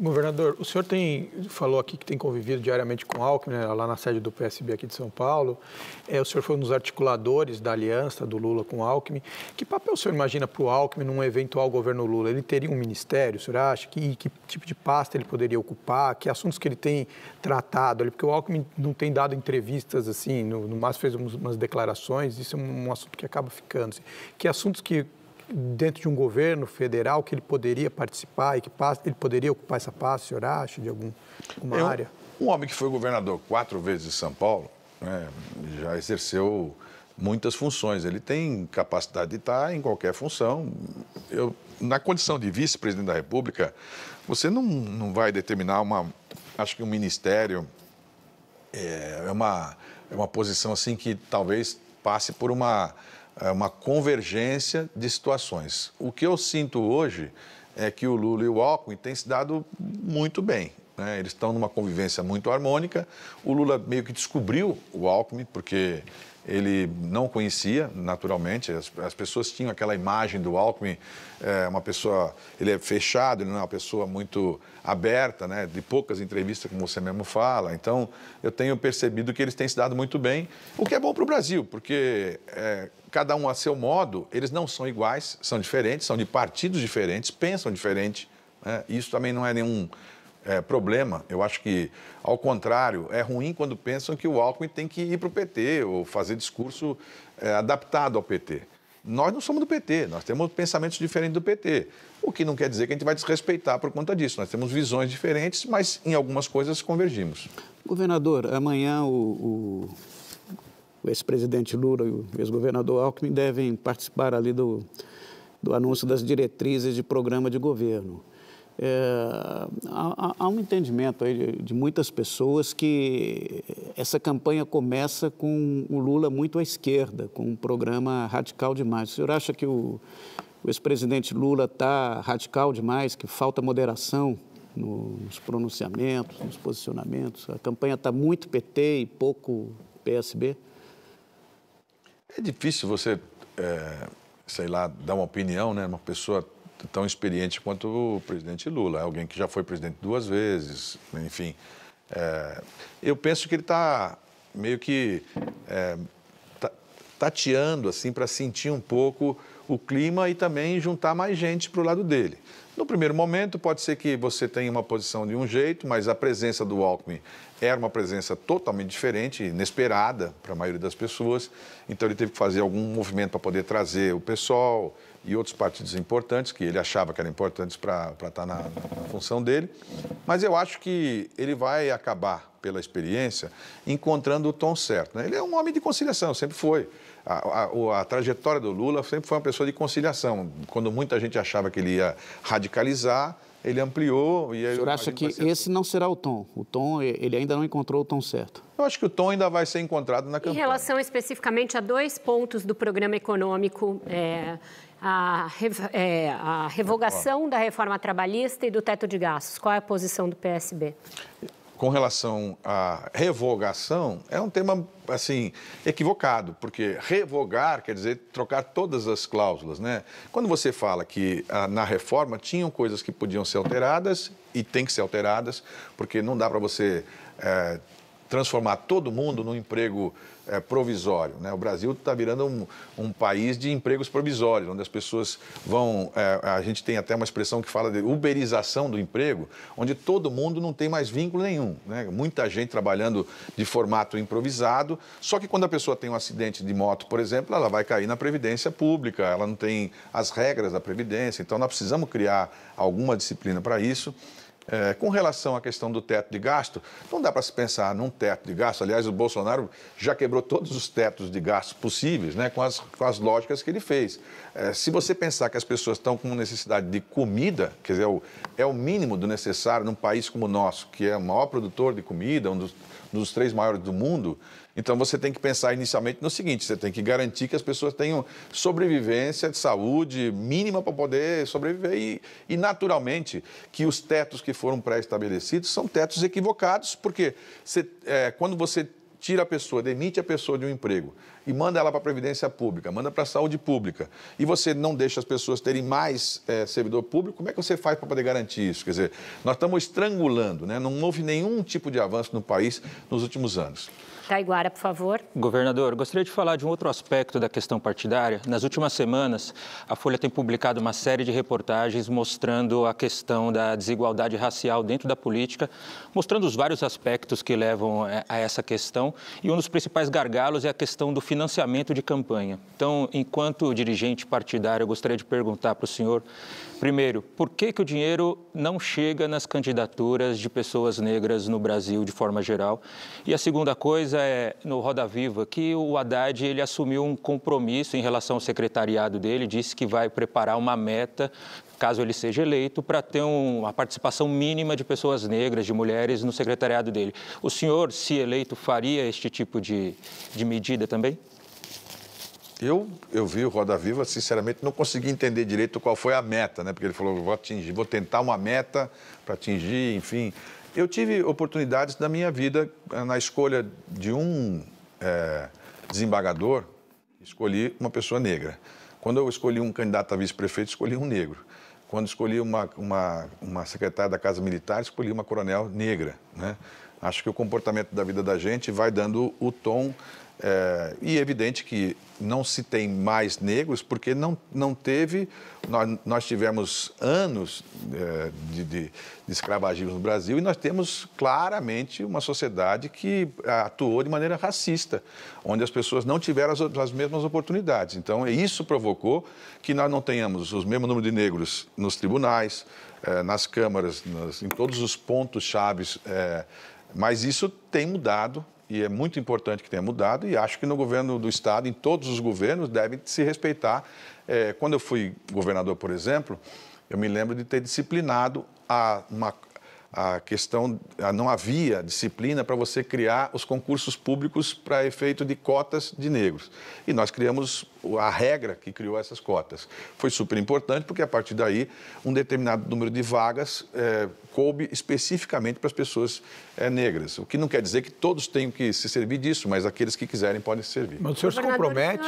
Governador, o senhor tem, falou aqui que tem convivido diariamente com Alckmin, né, lá na sede do PSB aqui de São Paulo. É, o senhor foi um dos articuladores da aliança do Lula com Alckmin. Que papel o senhor imagina para o Alckmin num eventual governo Lula? Ele teria um ministério, o senhor acha? Que, que tipo de pasta ele poderia ocupar? Que assuntos que ele tem tratado? Porque o Alckmin não tem dado entrevistas, assim, no, no máximo fez umas declarações, isso é um, um assunto que acaba ficando. Assim. Que assuntos que dentro de um governo federal que ele poderia participar e que ele poderia ocupar essa pasta, o senhor acha, de algum, alguma Eu, área? Um homem que foi governador quatro vezes em São Paulo né, já exerceu muitas funções. Ele tem capacidade de estar em qualquer função. Eu, na condição de vice-presidente da República, você não, não vai determinar uma. Acho que um ministério é, é, uma, é uma posição assim que talvez passe por uma é uma convergência de situações. O que eu sinto hoje é que o Lula e o Alckmin têm se dado muito bem. Né? Eles estão numa convivência muito harmônica. O Lula meio que descobriu o Alckmin, porque ele não conhecia, naturalmente. As, as, pessoas tinham aquela imagem do Alckmin, é, uma pessoa, ele é fechado, ele não é uma pessoa muito aberta, né, de poucas entrevistas, como você mesmo fala. Então, eu tenho percebido que eles têm se dado muito bem, o que é bom para o Brasil, porque é, cada um a seu modo, eles não são iguais, são diferentes, são de partidos diferentes, pensam diferente. Né? Isso também não é nenhum é, problema. Eu acho que, ao contrário, é ruim quando pensam que o Alckmin tem que ir para o PT ou fazer discurso é, adaptado ao PT. Nós não somos do PT, nós temos pensamentos diferentes do PT. O que não quer dizer que a gente vai desrespeitar por conta disso. Nós temos visões diferentes, mas em algumas coisas convergimos. Governador, amanhã o, o, o ex-presidente Lula e o ex-governador Alckmin devem participar ali do, do anúncio das diretrizes de programa de governo. É, há, há, um entendimento aí de, de, muitas pessoas que essa campanha começa com o Lula muito à esquerda, com um programa radical demais. O senhor acha que o, o ex-presidente Lula está radical demais, que falta moderação no, nos pronunciamentos, nos posicionamentos? A campanha está muito PT e pouco PSB? É difícil você, é, sei lá, dar uma opinião, né? Uma pessoa tão experiente quanto o presidente Lula, é alguém que já foi presidente duas vezes, enfim. É, eu penso que ele está meio que é, tateando assim para sentir um pouco o clima e também juntar mais gente para o lado dele. No primeiro momento, pode ser que você tenha uma posição de um jeito, mas a presença do Alckmin era uma presença totalmente diferente, inesperada para a maioria das pessoas. Então, ele teve que fazer algum movimento para poder trazer o pessoal, e outros partidos importantes, que ele achava que eram importantes para estar tá na, na função dele. Mas eu acho que ele vai acabar, pela experiência, encontrando o tom certo. Né? Ele é um homem de conciliação, sempre foi. A, a, a, trajetória do Lula sempre foi uma pessoa de conciliação. Quando muita gente achava que ele ia radicalizar, ele ampliou. E o senhor acha que esse não será o tom? O tom, ele ainda não encontrou o tom certo? Eu acho que o tom ainda vai ser encontrado na campanha. Em relação especificamente a dois pontos do programa econômico, é, a, é, a revogação da reforma trabalhista e do teto de gastos, qual é a posição do PSB? com relação à revogação, é um tema assim equivocado, porque revogar quer dizer trocar todas as cláusulas, né? Quando você fala que ah, na reforma tinham coisas que podiam ser alteradas e tem que ser alteradas, porque não dá para você é, transformar todo mundo num emprego é, provisório. Né? O Brasil está virando um, um, país de empregos provisórios, onde as pessoas vão. É, a gente tem até uma expressão que fala de uberização do emprego, onde todo mundo não tem mais vínculo nenhum. Né? Muita gente trabalhando de formato improvisado, só que quando a pessoa tem um acidente de moto, por exemplo, ela vai cair na Previdência Pública, ela não tem as regras da Previdência, então nós precisamos criar alguma disciplina para isso. É, com relação à questão do teto de gasto, não dá para se pensar num teto de gasto. Aliás, o Bolsonaro já quebrou todos os tetos de gasto possíveis né, com, as, com as lógicas que ele fez. É, se você pensar que as pessoas estão com necessidade de comida, quer dizer, é o, é o mínimo do necessário num país como o nosso, que é o maior produtor de comida, um dos, um dos três maiores do mundo, então você tem que pensar inicialmente no seguinte: você tem que garantir que as pessoas tenham sobrevivência de saúde mínima para poder sobreviver e, e, naturalmente que os tetos que foram pré-estabelecidos são tetos equivocados, porque você, é, quando você tira a pessoa, demite a pessoa de um emprego e manda ela para a Previdência Pública, manda para a Saúde Pública, e você não deixa as pessoas terem mais é, servidor público, como é que você faz para poder garantir isso? Quer dizer, nós estamos estrangulando, né? não houve nenhum tipo de avanço no país nos últimos anos. Taiguara, por favor. Governador, gostaria de falar de um outro aspecto da questão partidária. Nas últimas semanas, a Folha tem publicado uma série de reportagens mostrando a questão da desigualdade racial dentro da política, mostrando os vários aspectos que levam eh, a essa questão. E um dos principais gargalos é a questão do financiamento de campanha. Então, enquanto dirigente partidário, eu gostaria de perguntar para o senhor, primeiro, por que, que o dinheiro não chega nas candidaturas de pessoas negras no Brasil de forma geral? E a segunda coisa, coisa é, no Roda Viva, que o Haddad ele assumiu um compromisso em relação ao secretariado dele, disse que vai preparar uma meta, caso ele seja eleito, para ter um, uma participação mínima de pessoas negras, de mulheres no secretariado dele. O senhor, se eleito, faria este tipo de, de medida também? Eu, eu vi o Roda Viva, sinceramente, não consegui entender direito qual foi a meta, né? Porque ele falou, vou atingir, vou tentar uma meta para atingir, enfim, eu tive oportunidades na minha vida, eh, na escolha de um é, desembargador, escolhi uma pessoa negra. Quando eu escolhi um candidato a vice-prefeito, escolhi um negro. Quando escolhi uma, uma, uma secretária da Casa Militar, escolhi uma coronel negra. Né? Acho que o comportamento da vida da gente vai dando o tom. É, e é evidente que não se tem mais negros porque não, não teve. Nós, nós tivemos anos é, de, de, de, escravagismo no Brasil e nós temos claramente uma sociedade que atuou de maneira racista, onde as pessoas não tiveram as, as mesmas oportunidades. Então, é isso provocou que nós não tenhamos o mesmo número de negros nos tribunais, eh, nas câmaras, nas, em todos os pontos chaves é, mas isso tem mudado e é muito importante que tenha mudado e acho que no governo do estado, em todos os governos, devem se respeitar. É, quando eu fui governador, por exemplo, eu me lembro de ter disciplinado a uma, a questão, não havia disciplina para você criar os concursos públicos para efeito de cotas de negros. E nós criamos a regra que criou essas cotas. Foi super importante, porque a partir daí, um determinado número de vagas é, coube especificamente para as pessoas é, negras. O que não quer dizer que todos tenham que se servir disso, mas aqueles que quiserem podem se servir. Mas o senhor se compromete.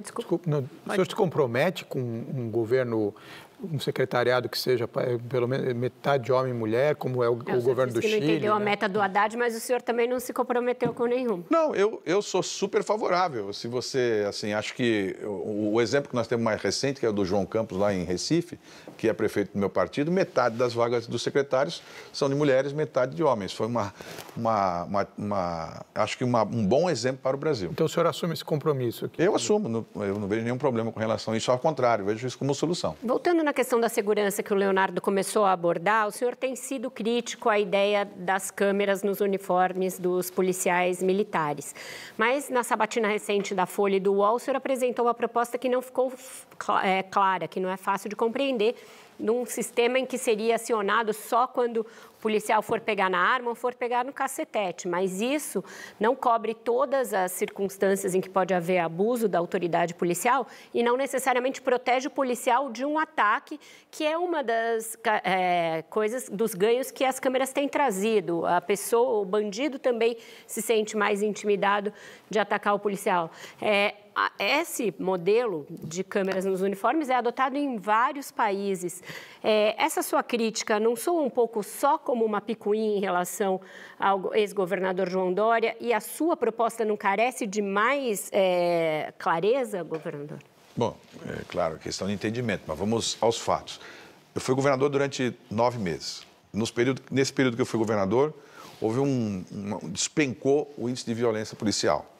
Desculpa. Desculpa, não, o senhor se compromete com um governo um secretariado que seja pelo menos metade de homem e mulher, como é o, é, o governo do Chile. Chile. Não entendeu né? a meta do Haddad, mas o senhor também não se comprometeu com nenhum. Não, eu, eu sou super favorável. Se você, assim, acho que o, o, exemplo que nós temos mais recente, que é o do João Campos lá em Recife, que é prefeito do meu partido, metade das vagas dos secretários são de mulheres, metade de homens. Foi uma, uma, uma, uma acho que uma, um bom exemplo para o Brasil. Então o senhor assume esse compromisso? Aqui. Eu assumo, eu não vejo nenhum problema com relação a isso, ao contrário, vejo isso como solução. Voltando na questão da segurança que o Leonardo começou a abordar, o senhor tem sido crítico à ideia das câmeras nos uniformes dos policiais militares. Mas na sabatina recente da Folha e do UOL, o senhor apresentou uma proposta que não ficou é, clara, que não é fácil de compreender, num sistema em que seria acionado só quando policial for pegar na arma ou for pegar no cacetete, mas isso não cobre todas as circunstâncias em que pode haver abuso da autoridade policial e não necessariamente protege o policial de um ataque, que é uma das é, coisas, dos ganhos que as câmeras têm trazido. A pessoa, o bandido também se sente mais intimidado de atacar o policial. É, esse modelo de câmeras nos uniformes é adotado em vários países. É, essa sua crítica não soa um pouco só como uma picuinha em relação ao ex-governador João Dória e a sua proposta não carece de mais é, clareza, governador? Bom, é claro, questão de entendimento, mas vamos aos fatos. Eu fui governador durante nove meses. Período, nesse período que eu fui governador, houve um, um despencou o índice de violência policial.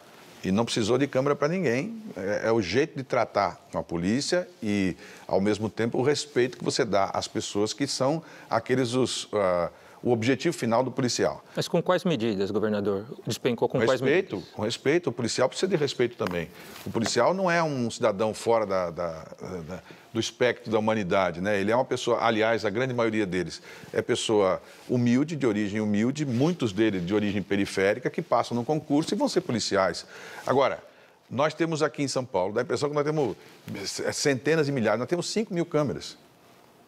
E não precisou de câmera para ninguém. É, é, o jeito de tratar com a polícia e, ao mesmo tempo, o respeito que você dá às pessoas que são aqueles os. Uh, o objetivo final do policial. Mas com quais medidas, governador? Despencou com, com quais respeito, medidas? Com respeito, o policial precisa de respeito também. O policial não é um cidadão fora da, da, da, do espectro da humanidade, né? Ele é uma pessoa, aliás, a grande maioria deles é pessoa humilde, de origem humilde, muitos deles de origem periférica, que passam no concurso e vão ser policiais. Agora, nós temos aqui em São Paulo, dá a impressão que nós temos é, centenas e milhares, nós temos 5 mil câmeras.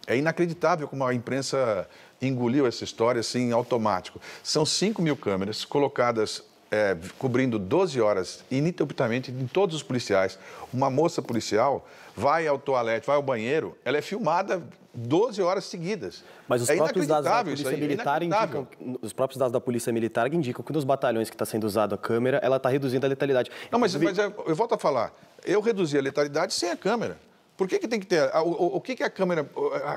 É inacreditável como a imprensa engoliu essa história assim em automático. São 5 mil câmeras colocadas é, cobrindo 12 horas ininterruptamente em todos os policiais. Uma moça policial vai ao toalete, vai ao banheiro, ela é filmada 12 horas seguidas. Mas os é próprios dados da é Polícia aí, Militar é indicam, os próprios dados da Polícia Militar indicam que nos batalhões que está sendo usada a câmera, ela está reduzindo a letalidade. Não, mas, mas eu volto a falar. Eu reduzi a letalidade sem a câmera. Por que, que tem que ter? O, o que, que a câmera.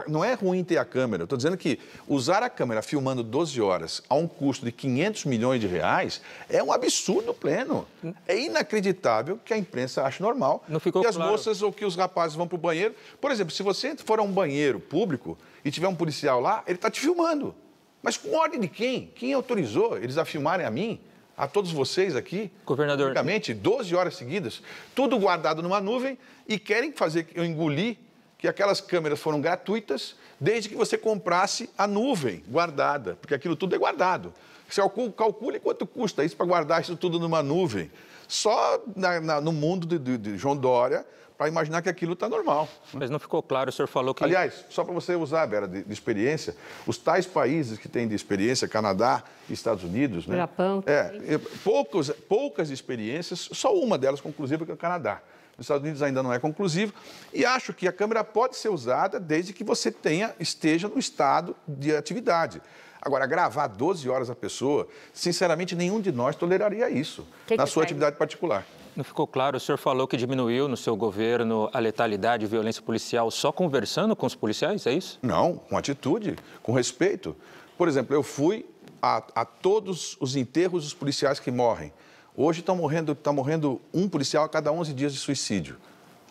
Não é ruim ter a câmera. Estou dizendo que usar a câmera filmando 12 horas a um custo de 500 milhões de reais é um absurdo pleno. É inacreditável que a imprensa ache normal não ficou que as claro. moças ou que os rapazes vão para o banheiro. Por exemplo, se você for a um banheiro público e tiver um policial lá, ele está te filmando. Mas com ordem de quem? Quem autorizou eles a filmarem a mim? a todos vocês aqui, governador, praticamente 12 horas seguidas, tudo guardado numa nuvem e querem fazer eu engoli que aquelas câmeras foram gratuitas desde que você comprasse a nuvem guardada, porque aquilo tudo é guardado. Você calcule quanto custa isso para guardar isso tudo numa nuvem. Só na, na, no mundo de, de, de João Dória, para imaginar que aquilo está normal. Né? Mas não ficou claro, o senhor falou que. Aliás, só para você usar, Vera, de, de, experiência, os tais países que têm de experiência, Canadá, Estados Unidos, né? Japão. É, também. É, poucos, poucas experiências, só uma delas conclusiva, que é o Canadá. Nos Estados Unidos ainda não é conclusivo. E acho que a câmera pode ser usada desde que você tenha, esteja no estado de atividade. Agora, gravar 12 horas a pessoa, sinceramente, nenhum de nós toleraria isso que na sua atividade particular. Não ficou claro, o senhor falou que diminuiu no seu governo a letalidade e violência policial só conversando com os policiais, é isso? Não, com atitude, com respeito. Por exemplo, eu fui a, a todos os enterros dos policiais que morrem. Hoje está morrendo, tá morrendo um policial a cada 11 dias de suicídio.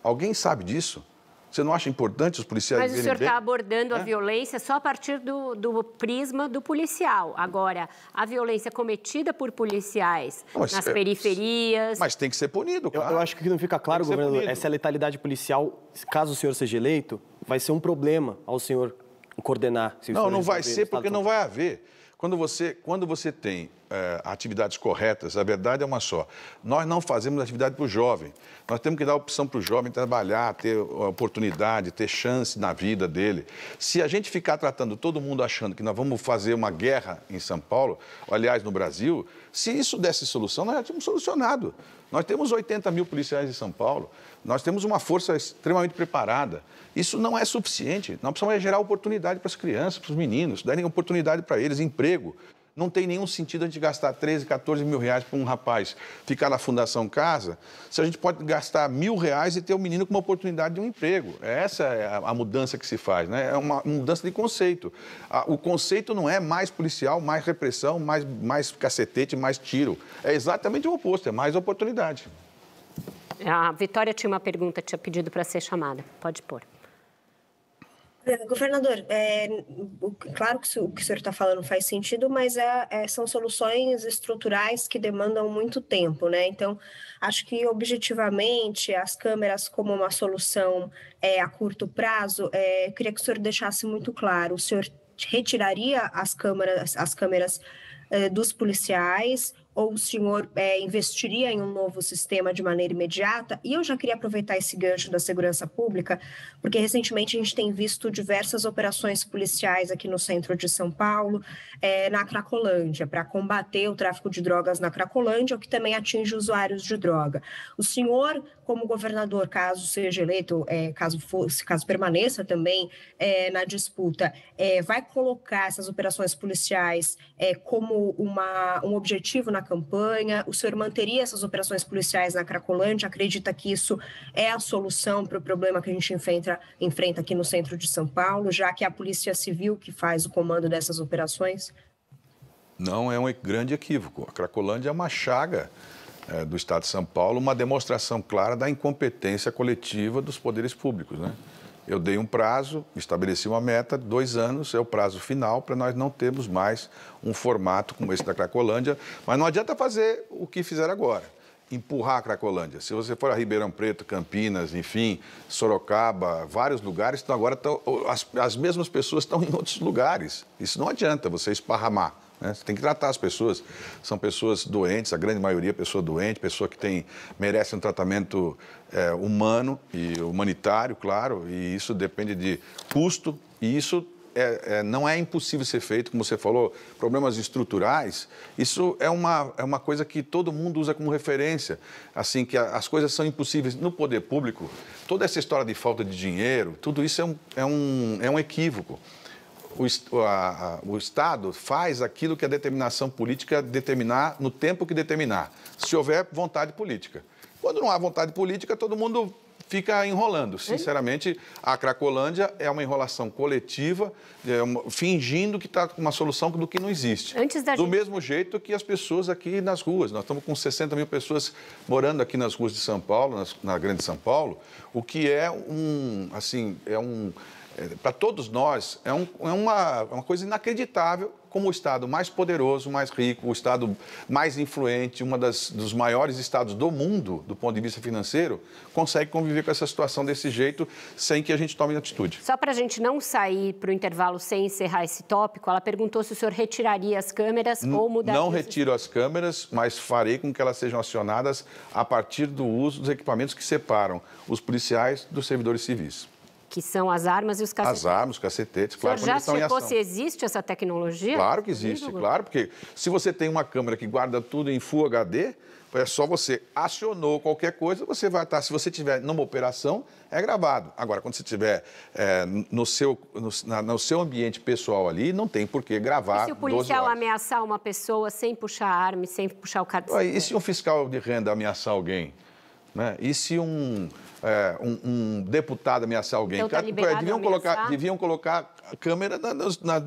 Alguém sabe disso? Você não acha importante os policiais Mas o senhor está abordando é? a violência só a partir do, do, prisma do policial. Agora, a violência cometida por policiais mas, nas é, periferias... Mas tem que ser punido, claro. Eu, eu acho que não fica claro, governador, essa letalidade policial, caso o senhor seja eleito, vai ser um problema ao senhor coordenar. Se não, não vai ser porque não vai haver. Quando você, quando você tem é, atividades corretas, a verdade é uma só. Nós não fazemos atividade para o jovem. Nós temos que dar opção para o jovem trabalhar, ter oportunidade, ter chance na vida dele. Se a gente ficar tratando todo mundo achando que nós vamos fazer uma guerra em São Paulo, aliás, no Brasil, se isso desse solução, nós já tínhamos solucionado. Nós temos 80 mil policiais em São Paulo, nós temos uma força extremamente preparada. Isso não é suficiente. Nós precisamos gerar oportunidade para as crianças, para os meninos, darem oportunidade para eles, emprego. Não tem nenhum sentido a gente gastar 13, 14 mil reais para um rapaz ficar na Fundação Casa, se a gente pode gastar mil reais e ter o um menino com uma oportunidade de um emprego. Essa é a, mudança que se faz, né? É uma mudança de conceito. o conceito não é mais policial, mais repressão, mais, mais cacetete, mais tiro. É exatamente o oposto, é mais oportunidade. A Vitória tinha uma pergunta, tinha pedido para ser chamada. Pode pôr. Governador, é, claro que o que o senhor está falando faz sentido, mas é, é, são soluções estruturais que demandam muito tempo, né? Então, acho que objetivamente as câmeras como uma solução é, a curto prazo, é, queria que o senhor deixasse muito claro, o senhor retiraria as câmeras, as câmeras é, dos policiais ou o senhor é, investiria em um novo sistema de maneira imediata? E eu já queria aproveitar esse gancho da segurança pública, porque recentemente a gente tem visto diversas operações policiais aqui no centro de São Paulo, é, na Cracolândia, para combater o tráfico de drogas na Cracolândia, o que também atinge usuários de droga. O senhor como governador, caso seja eleito, é, caso fosse, caso permaneça também é, na disputa, é, vai colocar essas operações policiais é, como uma, um objetivo na campanha? O senhor manteria essas operações policiais na Cracolândia? Acredita que isso é a solução para o problema que a gente enfrenta, enfrenta aqui no centro de São Paulo, já que é a Polícia Civil que faz o comando dessas operações? Não é um grande equívoco. A Cracolândia é uma chaga é, do Estado de São Paulo, uma demonstração clara da incompetência coletiva dos poderes públicos. Né? Eu dei um prazo, estabeleci uma meta, dois anos é o prazo final para nós não termos mais um formato como esse da Cracolândia. Mas não adianta fazer o que fizeram agora, empurrar a Cracolândia. Se você for a Ribeirão Preto, Campinas, enfim, Sorocaba, vários lugares, estão agora tão, as, as mesmas pessoas estão em outros lugares. Isso não adianta você esparramar. Né? Você tem que tratar as pessoas. São pessoas doentes, a grande maioria é pessoa doente, pessoa que tem, merece um tratamento é, humano e humanitário, claro, e isso depende de custo, e isso é, é, não é impossível ser feito, como você falou, problemas estruturais, isso é uma, é uma coisa que todo mundo usa como referência, assim, que a, as coisas são impossíveis. No poder público, toda essa história de falta de dinheiro, tudo isso é um, é um, é um equívoco o, a, o, Estado faz aquilo que a determinação política determinar no tempo que determinar, se houver vontade política. Quando não há vontade política, todo mundo fica enrolando. Sinceramente, a Cracolândia é uma enrolação coletiva, é uma, fingindo que está com uma solução do que não existe. Antes da Do gente... mesmo jeito que as pessoas aqui nas ruas. Nós estamos com 60 mil pessoas morando aqui nas ruas de São Paulo, nas, na Grande São Paulo, o que é um, assim, é um é, para todos nós, é, um, é uma, é uma coisa inacreditável como o estado mais poderoso, mais rico, o estado mais influente, um dos maiores estados do mundo, do ponto de vista financeiro, consegue conviver com essa situação desse jeito sem que a gente tome atitude. Só para a gente não sair para o intervalo sem encerrar esse tópico, ela perguntou se o senhor retiraria as câmeras N ou mudaria... Não retiro as câmeras, mas farei com que elas sejam acionadas a partir do uso dos equipamentos que separam os policiais dos servidores civis que são as armas e os cacetetes. As armas, os cacetetes, claro. já estão checou em ação. se existe essa tecnologia? Claro que existe, claro, porque se você tem uma câmera que guarda tudo em Full HD, é só você acionou qualquer coisa, você vai estar. Tá, se você tiver numa operação, é gravado. Agora, quando você tiver é, no, seu, no, na, no, seu ambiente pessoal ali, não tem por que gravar. E se o policial ameaçar uma pessoa sem puxar a arma, sem puxar o cartão? E se um fiscal de renda ameaçar alguém? Né? E se um é, um, um, deputado ameaçar alguém. Então, tá deviam, Colocar, deviam colocar a câmera na, na,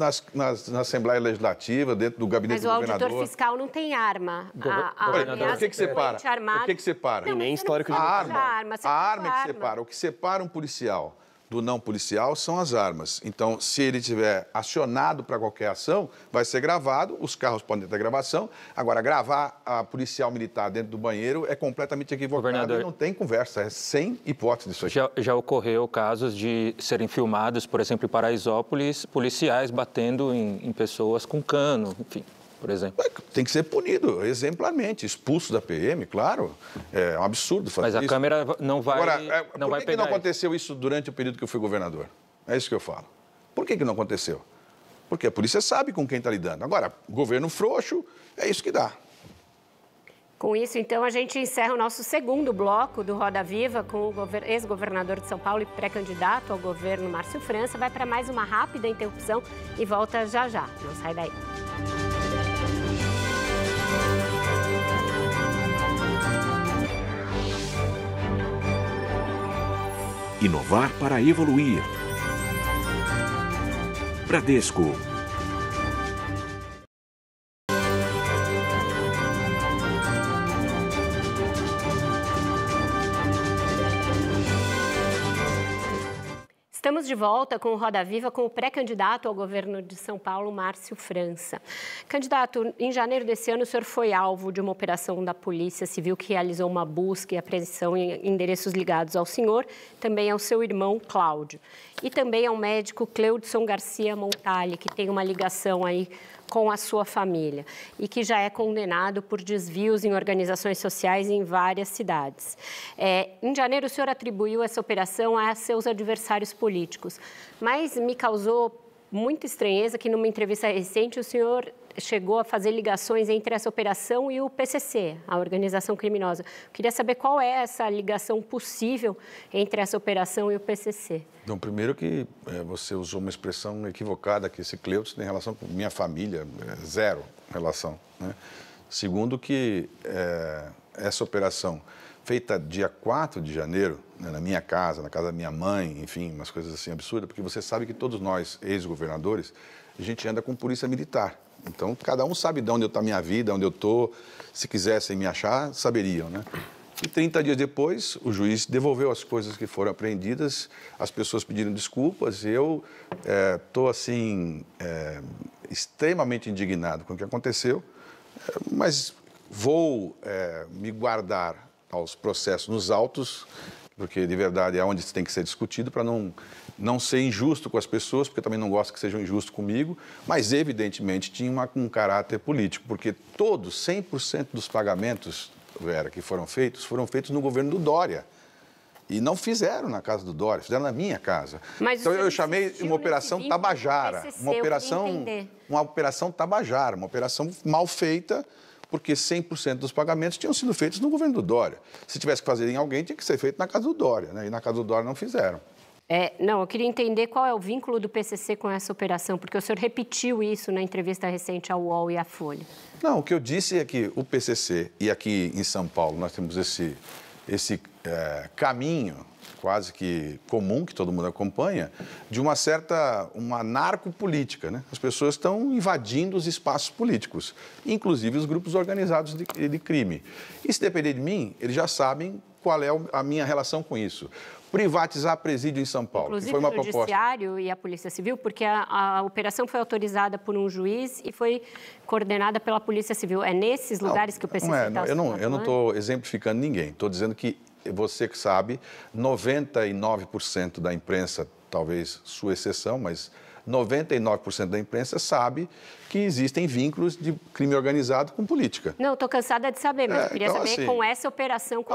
na Assembleia Legislativa, dentro do gabinete do governador. Mas o auditor fiscal não tem arma. A, a o que, que separa? O que, que separa? Não, nem histórico de arma. arma. A arma, a arma que separa. O que separa um policial do não policial são as armas. Então, se ele tiver acionado para qualquer ação, vai ser gravado, os carros podem ter gravação. Agora, gravar a policial militar dentro do banheiro é completamente equivocado Governador, e não tem conversa, é sem hipótese disso aí. Já, já ocorreu casos de serem filmados, por exemplo, em Paraisópolis, policiais batendo em, em pessoas com cano, enfim por exemplo? Tem que ser punido, exemplarmente, expulso da PM, claro. É um absurdo fazer isso. Mas a isso. Câmara não vai Agora, é, não por vai que, pegar que não aconteceu isso durante o período que eu fui governador? É isso que eu falo. Por que, que não aconteceu? Porque a polícia sabe com quem está lidando. Agora, governo frouxo, é isso que dá. Com isso, então, a gente encerra o nosso segundo bloco do Roda Viva com o ex-governador de São Paulo e pré-candidato ao governo Márcio França. Vai para mais uma rápida interrupção e volta já já. Não sai daí. Inovar para evoluir. Bradesco Estamos de volta com o Roda Viva com o pré-candidato ao governo de São Paulo, Márcio França. Candidato, em janeiro desse ano, o senhor foi alvo de uma operação da Polícia Civil que realizou uma busca e apreensão em endereços ligados ao senhor, também ao seu irmão Cláudio, e também ao médico Cleudson Garcia Montali, que tem uma ligação aí com a sua família e que já é condenado por desvios em organizações sociais em várias cidades. É, em janeiro, o senhor atribuiu essa operação a seus adversários políticos, mas me causou muita estranheza que numa entrevista recente o senhor chegou a fazer ligações entre essa operação e o PCC, a organização criminosa. Queria saber qual é essa ligação possível entre essa operação e o PCC. Então, primeiro que é, você usou uma expressão equivocada que esse Cleutis tem relação com minha família, é zero relação. Né? Segundo que é, essa operação feita dia 4 de janeiro, né, na minha casa, na casa da minha mãe, enfim, umas coisas assim absurdas, porque você sabe que todos nós, ex-governadores, a gente anda com polícia militar. Então, cada um sabe de onde está a minha vida, onde eu estou. Se quisessem me achar, saberiam, né? E 30 dias depois, o juiz devolveu as coisas que foram apreendidas, as pessoas pediram desculpas. Eu estou, eh, é, assim, é, extremamente indignado com o que aconteceu, eh, mas vou é, me guardar aos processos nos autos, porque de verdade é onde tem que ser discutido para não não ser injusto com as pessoas, porque também não gosto que sejam injustos comigo, mas evidentemente tinha uma, um caráter político, porque todos, 100% dos pagamentos, Vera, que foram feitos, foram feitos no governo do Dória. E não fizeram na casa do Dória, fizeram na minha casa. Mas então eu chamei uma operação vínculo, Tabajara, uma operação, uma operação Tabajara, uma operação mal feita porque 100% dos pagamentos tinham sido feitos no governo do Dória. Se tivesse que fazer em alguém, tinha que ser feito na casa do Dória, né? e na casa do Dória não fizeram. É, não, eu queria entender qual é o vínculo do PCC com essa operação, porque o senhor repetiu isso na entrevista recente ao UOL e à Folha. Não, o que eu disse é que o PCC, e aqui em São Paulo nós temos esse, esse é, caminho quase que comum, que todo mundo acompanha, de uma certa, uma narcopolítica. Né? As pessoas estão invadindo os espaços políticos, inclusive os grupos organizados de, de crime. E se depender de mim, eles já sabem qual é a minha relação com isso. Privatizar presídio em São Paulo. Inclusive, que foi uma o proposta. Judiciário e a Polícia Civil, porque a, a, operação foi autorizada por um juiz e foi coordenada pela Polícia Civil. É nesses lugares não, que o PCC está... É, tá eu não estou exemplificando ninguém. Estou dizendo que você que sabe, 99% da imprensa, talvez sua exceção, mas 99% da imprensa sabe que existem vínculos de crime organizado com política. Não, estou cansada de saber, mas é, eu queria então, saber assim, com essa operação...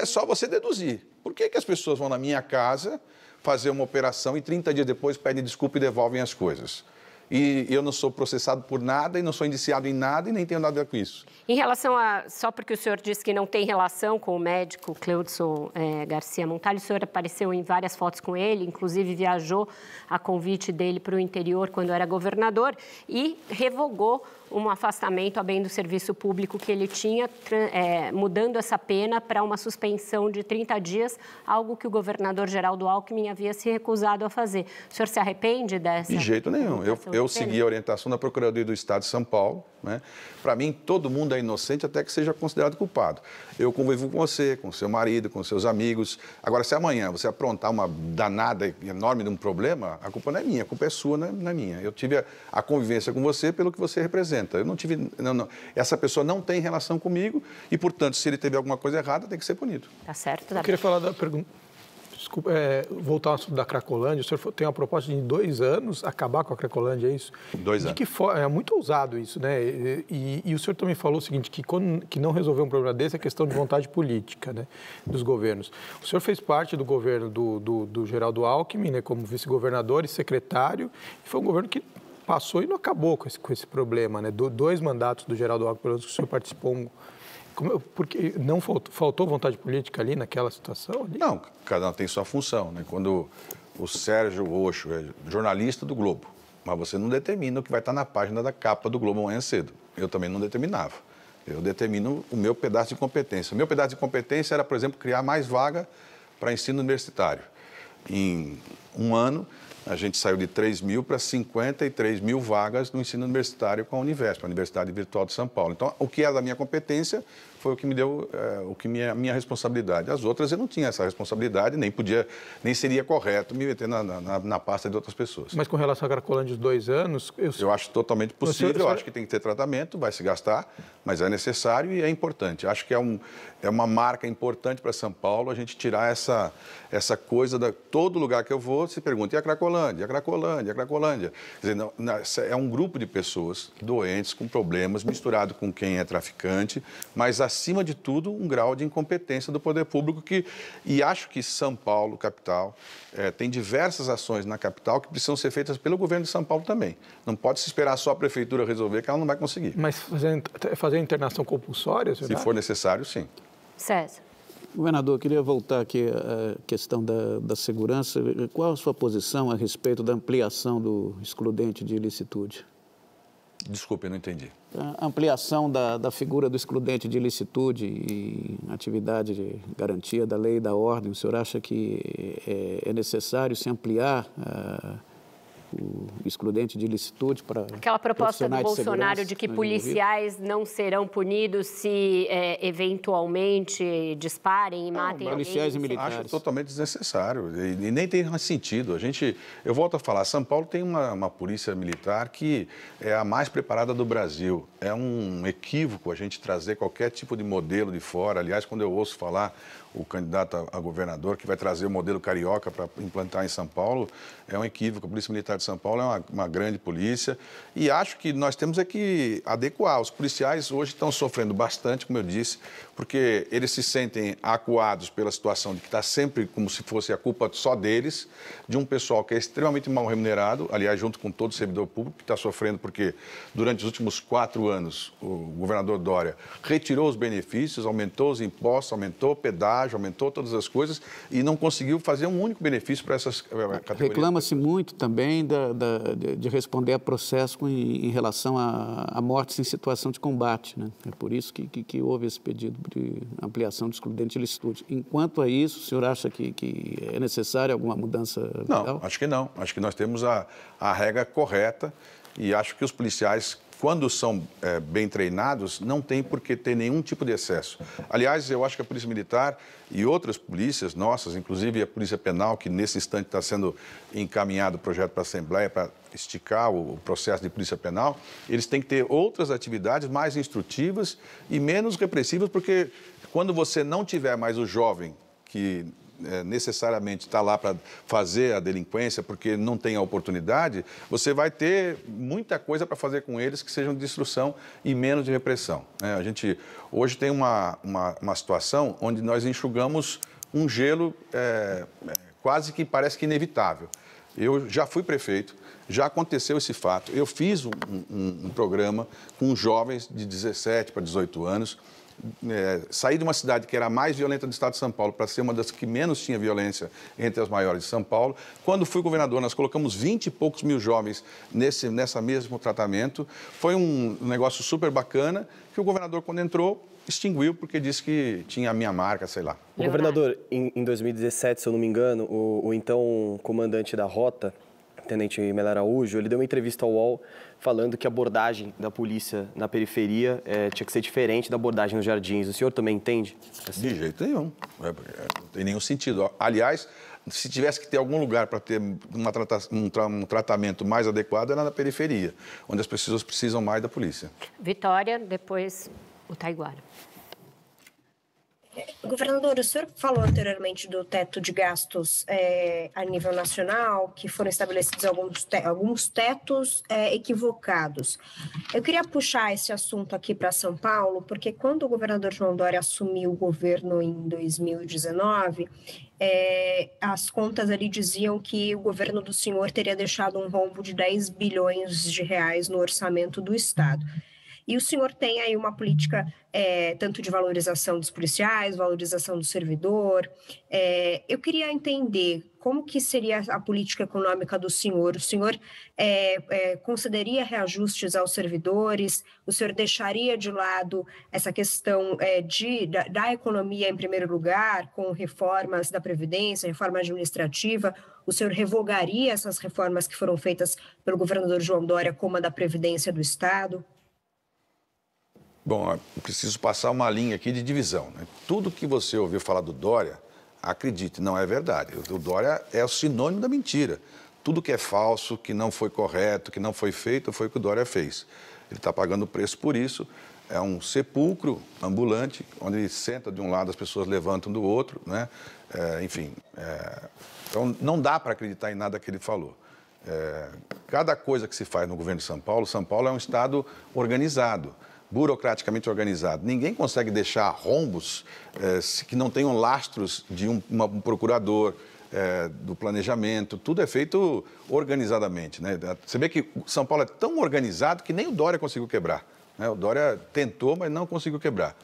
é só você deduzir. Por que, que as pessoas vão na minha casa fazer uma operação e 30 dias depois pedem desculpa e devolvem as coisas? e eu não sou processado por nada e não sou indiciado em nada e nem tenho nada a ver com isso. Em relação a, só porque o senhor disse que não tem relação com o médico Cleudson é, Garcia Montalho, o senhor apareceu em várias fotos com ele, inclusive viajou a convite dele para o interior quando era governador e revogou um afastamento a bem do serviço público que ele tinha, é, mudando essa pena para uma suspensão de 30 dias, algo que o governador Geraldo Alckmin havia se recusado a fazer. O senhor se arrepende dessa? De jeito nenhum. Eu, eu segui a orientação da Procuradoria do Estado de São Paulo. Né? Para mim, todo mundo é inocente até que seja considerado culpado. Eu convivo com você, com seu marido, com seus amigos. Agora, se amanhã você aprontar uma danada enorme de um problema, a culpa não é minha, a culpa é sua, não é, não é minha. Eu tive a, a convivência com você pelo que você representa. Eu não tive. Não, não, essa pessoa não tem relação comigo e, portanto, se ele teve alguma coisa errada, tem que ser punido. Tá certo, tá Eu queria falar da pergunta. Desculpa, é, voltar ao assunto da Cracolândia. O senhor tem uma proposta de dois anos acabar com a Cracolândia, é isso? Dois de anos. Que for, é muito ousado isso, né? E, e, e, o senhor também falou o seguinte, que, quando, que não resolver um problema desse é questão de vontade política né, dos governos. O senhor fez parte do governo do, do, do Geraldo Alckmin, né, como vice-governador e secretário, e foi um governo que passou e não acabou com esse, com esse problema, né? Do, dois mandatos do Geraldo Alckmin, pelo menos que o senhor participou. Como, porque não faltou, faltou vontade política ali naquela situação? Ali? Não, cada um tem sua função, né? Quando o Sérgio Roxo é jornalista do Globo, mas você não determina o que vai estar na página da capa do Globo amanhã cedo. Eu também não determinava. Eu determino o meu pedaço de competência. O meu pedaço de competência era, por exemplo, criar mais vaga para ensino universitário. Em um ano, a gente saiu de 3 mil para 53 mil vagas no ensino universitário com a Universo, a Universidade Virtual de São Paulo. Então, o que é da minha competência, foi o que me deu é, o que minha minha responsabilidade. As outras eu não tinha essa responsabilidade, nem podia, nem seria correto me meter na, na, na pasta de outras pessoas. Mas com relação à Cracolândia dos dois anos, eu, eu acho totalmente possível. Senhor, eu acho que tem que ter tratamento, vai se gastar, mas é necessário e é importante. Acho que é, um, é uma marca importante para São Paulo a gente tirar essa essa coisa da todo lugar que eu vou se pergunta e a Cracolândia, a Cracolândia, a Cracolândia. Quer dizer, não, é um grupo de pessoas doentes com problemas misturado com quem é traficante, mas a acima de tudo, um grau de incompetência do poder público que, e acho que São Paulo, capital, é, tem diversas ações na capital que precisam ser feitas pelo governo de São Paulo também. Não pode se esperar só a prefeitura resolver, que ela não vai conseguir. Mas fazer, fazer internação compulsória? É se for necessário, sim. César. Governador, queria voltar aqui à questão da, da, segurança. Qual a sua posição a respeito da ampliação do excludente de ilicitude? Desculpe, não entendi. A ampliação da, da figura do excludente de ilicitude e atividade de garantia da lei e da ordem, o senhor acha que é, é necessário se ampliar? Ah, o excludente de licitude para. Aquela proposta do Bolsonaro de, de que né, policiais não serão punidos se é, eventualmente disparem e não, matem policiais alguém. e militares. Acho totalmente desnecessário e, nem tem mais sentido. A gente, eu volto a falar, São Paulo tem uma, uma polícia militar que é a mais preparada do Brasil. É um equívoco a gente trazer qualquer tipo de modelo de fora. Aliás, quando eu ouço falar o candidato a governador que vai trazer o modelo carioca para implantar em São Paulo, é um equívoco. A polícia militar Estado de São Paulo é uma, uma grande polícia e acho que nós temos é que adequar. Os policiais hoje estão sofrendo bastante, como eu disse, porque eles se sentem acuados pela situação de que está sempre como se fosse a culpa só deles, de um pessoal que é extremamente mal remunerado, aliás, junto com todo o servidor público que está sofrendo, porque durante os últimos quatro anos o governador Dória retirou os benefícios, aumentou os impostos, aumentou o pedágio, aumentou todas as coisas e não conseguiu fazer um único benefício para essas eh, eh, categorias. Reclama-se muito também da, da, de responder a processo em, em relação a, a, mortes em situação de combate. Né? É por isso que, que, que, houve esse pedido de ampliação do excludente de Enquanto a isso, o senhor acha que, que é necessária alguma mudança? Não, legal? acho que não. Acho que nós temos a, a regra correta e acho que os policiais quando são é, bem treinados, não tem por que ter nenhum tipo de excesso. Aliás, eu acho que a Polícia Militar e outras polícias nossas, inclusive a Polícia Penal, que nesse instante está sendo encaminhado o projeto para a Assembleia para esticar o processo de Polícia Penal, eles têm que ter outras atividades mais instrutivas e menos repressivas, porque quando você não tiver mais o jovem que é, necessariamente está lá para fazer a delinquência porque não tem a oportunidade, você vai ter muita coisa para fazer com eles que sejam de instrução e menos de repressão. É, a gente hoje tem uma, uma, uma, situação onde nós enxugamos um gelo é, é, quase que parece que inevitável. Eu já fui prefeito, já aconteceu esse fato. Eu fiz um, um, um programa com jovens de 17 para 18 anos é, sair de uma cidade que era a mais violenta do estado de São Paulo para ser uma das que menos tinha violência entre as maiores de São Paulo. Quando fui governador, nós colocamos 20 e poucos mil jovens nesse nessa mesmo tratamento. Foi um negócio super bacana que o governador, quando entrou, extinguiu porque disse que tinha a minha marca, sei lá. Governador, em, em 2017, se eu não me engano, o, o então comandante da rota tenente Mel Araújo, ele deu uma entrevista ao UOL falando que a abordagem da polícia na periferia é, tinha que ser diferente da abordagem nos jardins. O senhor também entende? Assim? De jeito nenhum. É, é, não tem nenhum sentido. Aliás, se tivesse que ter algum lugar para ter trata um, tra um, tratamento mais adequado, era na periferia, onde as pessoas precisam mais da polícia. Vitória, depois o Taiguara. Governador, o senhor falou anteriormente do teto de gastos é, a nível nacional, que foram estabelecidos alguns, te alguns tetos é, equivocados. Eu queria puxar esse assunto aqui para São Paulo, porque quando o governador João Dória assumiu o governo em 2019, é, as contas ali diziam que o governo do senhor teria deixado um rombo de 10 bilhões de reais no orçamento do Estado. E o senhor tem aí uma política é, tanto de valorização dos policiais, valorização do servidor. É, eu queria entender como que seria a política econômica do senhor? O senhor é, é, consideraria reajustes aos servidores? O senhor deixaria de lado essa questão é, de, da, da, economia em primeiro lugar, com reformas da Previdência, reforma administrativa? O senhor revogaria essas reformas que foram feitas pelo governador João Dória, como a da Previdência do Estado? Bom, preciso passar uma linha aqui de divisão. Né? Tudo que você ouviu falar do Dória, acredite, não é verdade. O Dória é o sinônimo da mentira. Tudo que é falso, que não foi correto, que não foi feito, foi o que o Dória fez. Ele está pagando o preço por isso. É um sepulcro ambulante, onde ele senta de um lado, as pessoas levantam do outro, né? É, enfim. É... Então, não dá para acreditar em nada que ele falou. É... Cada coisa que se faz no governo de São Paulo, São Paulo é um estado organizado burocraticamente organizado. Ninguém consegue deixar rombos eh, que não tenham lastros de um, uma, um procurador, eh, do planejamento, tudo é feito organizadamente. Né? Você vê que São Paulo é tão organizado que nem o Dória conseguiu quebrar. Né? O Dória tentou, mas não conseguiu quebrar.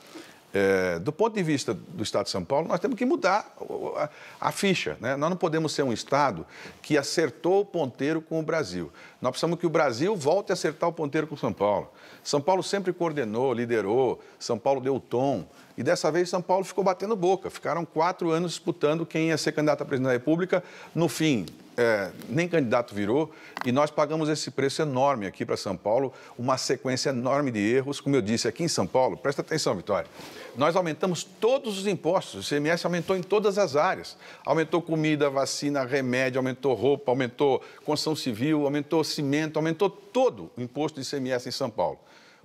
É, do ponto de vista do Estado de São Paulo, nós temos que mudar a, a ficha. Né? Nós não podemos ser um Estado que acertou o ponteiro com o Brasil. Nós precisamos que o Brasil volte a acertar o ponteiro com São Paulo. São Paulo sempre coordenou, liderou, São Paulo deu o tom. E dessa vez São Paulo ficou batendo boca. Ficaram quatro anos disputando quem ia ser candidato a presidente da República. No fim, é, nem candidato virou e nós pagamos esse preço enorme aqui para São Paulo, uma sequência enorme de erros. Como eu disse, aqui em São Paulo, presta atenção, Vitória, nós aumentamos todos os impostos, o ICMS aumentou em todas as áreas. Aumentou comida, vacina, remédio, aumentou roupa, aumentou construção civil, aumentou cimento, aumentou todo o imposto de ICMS em São Paulo.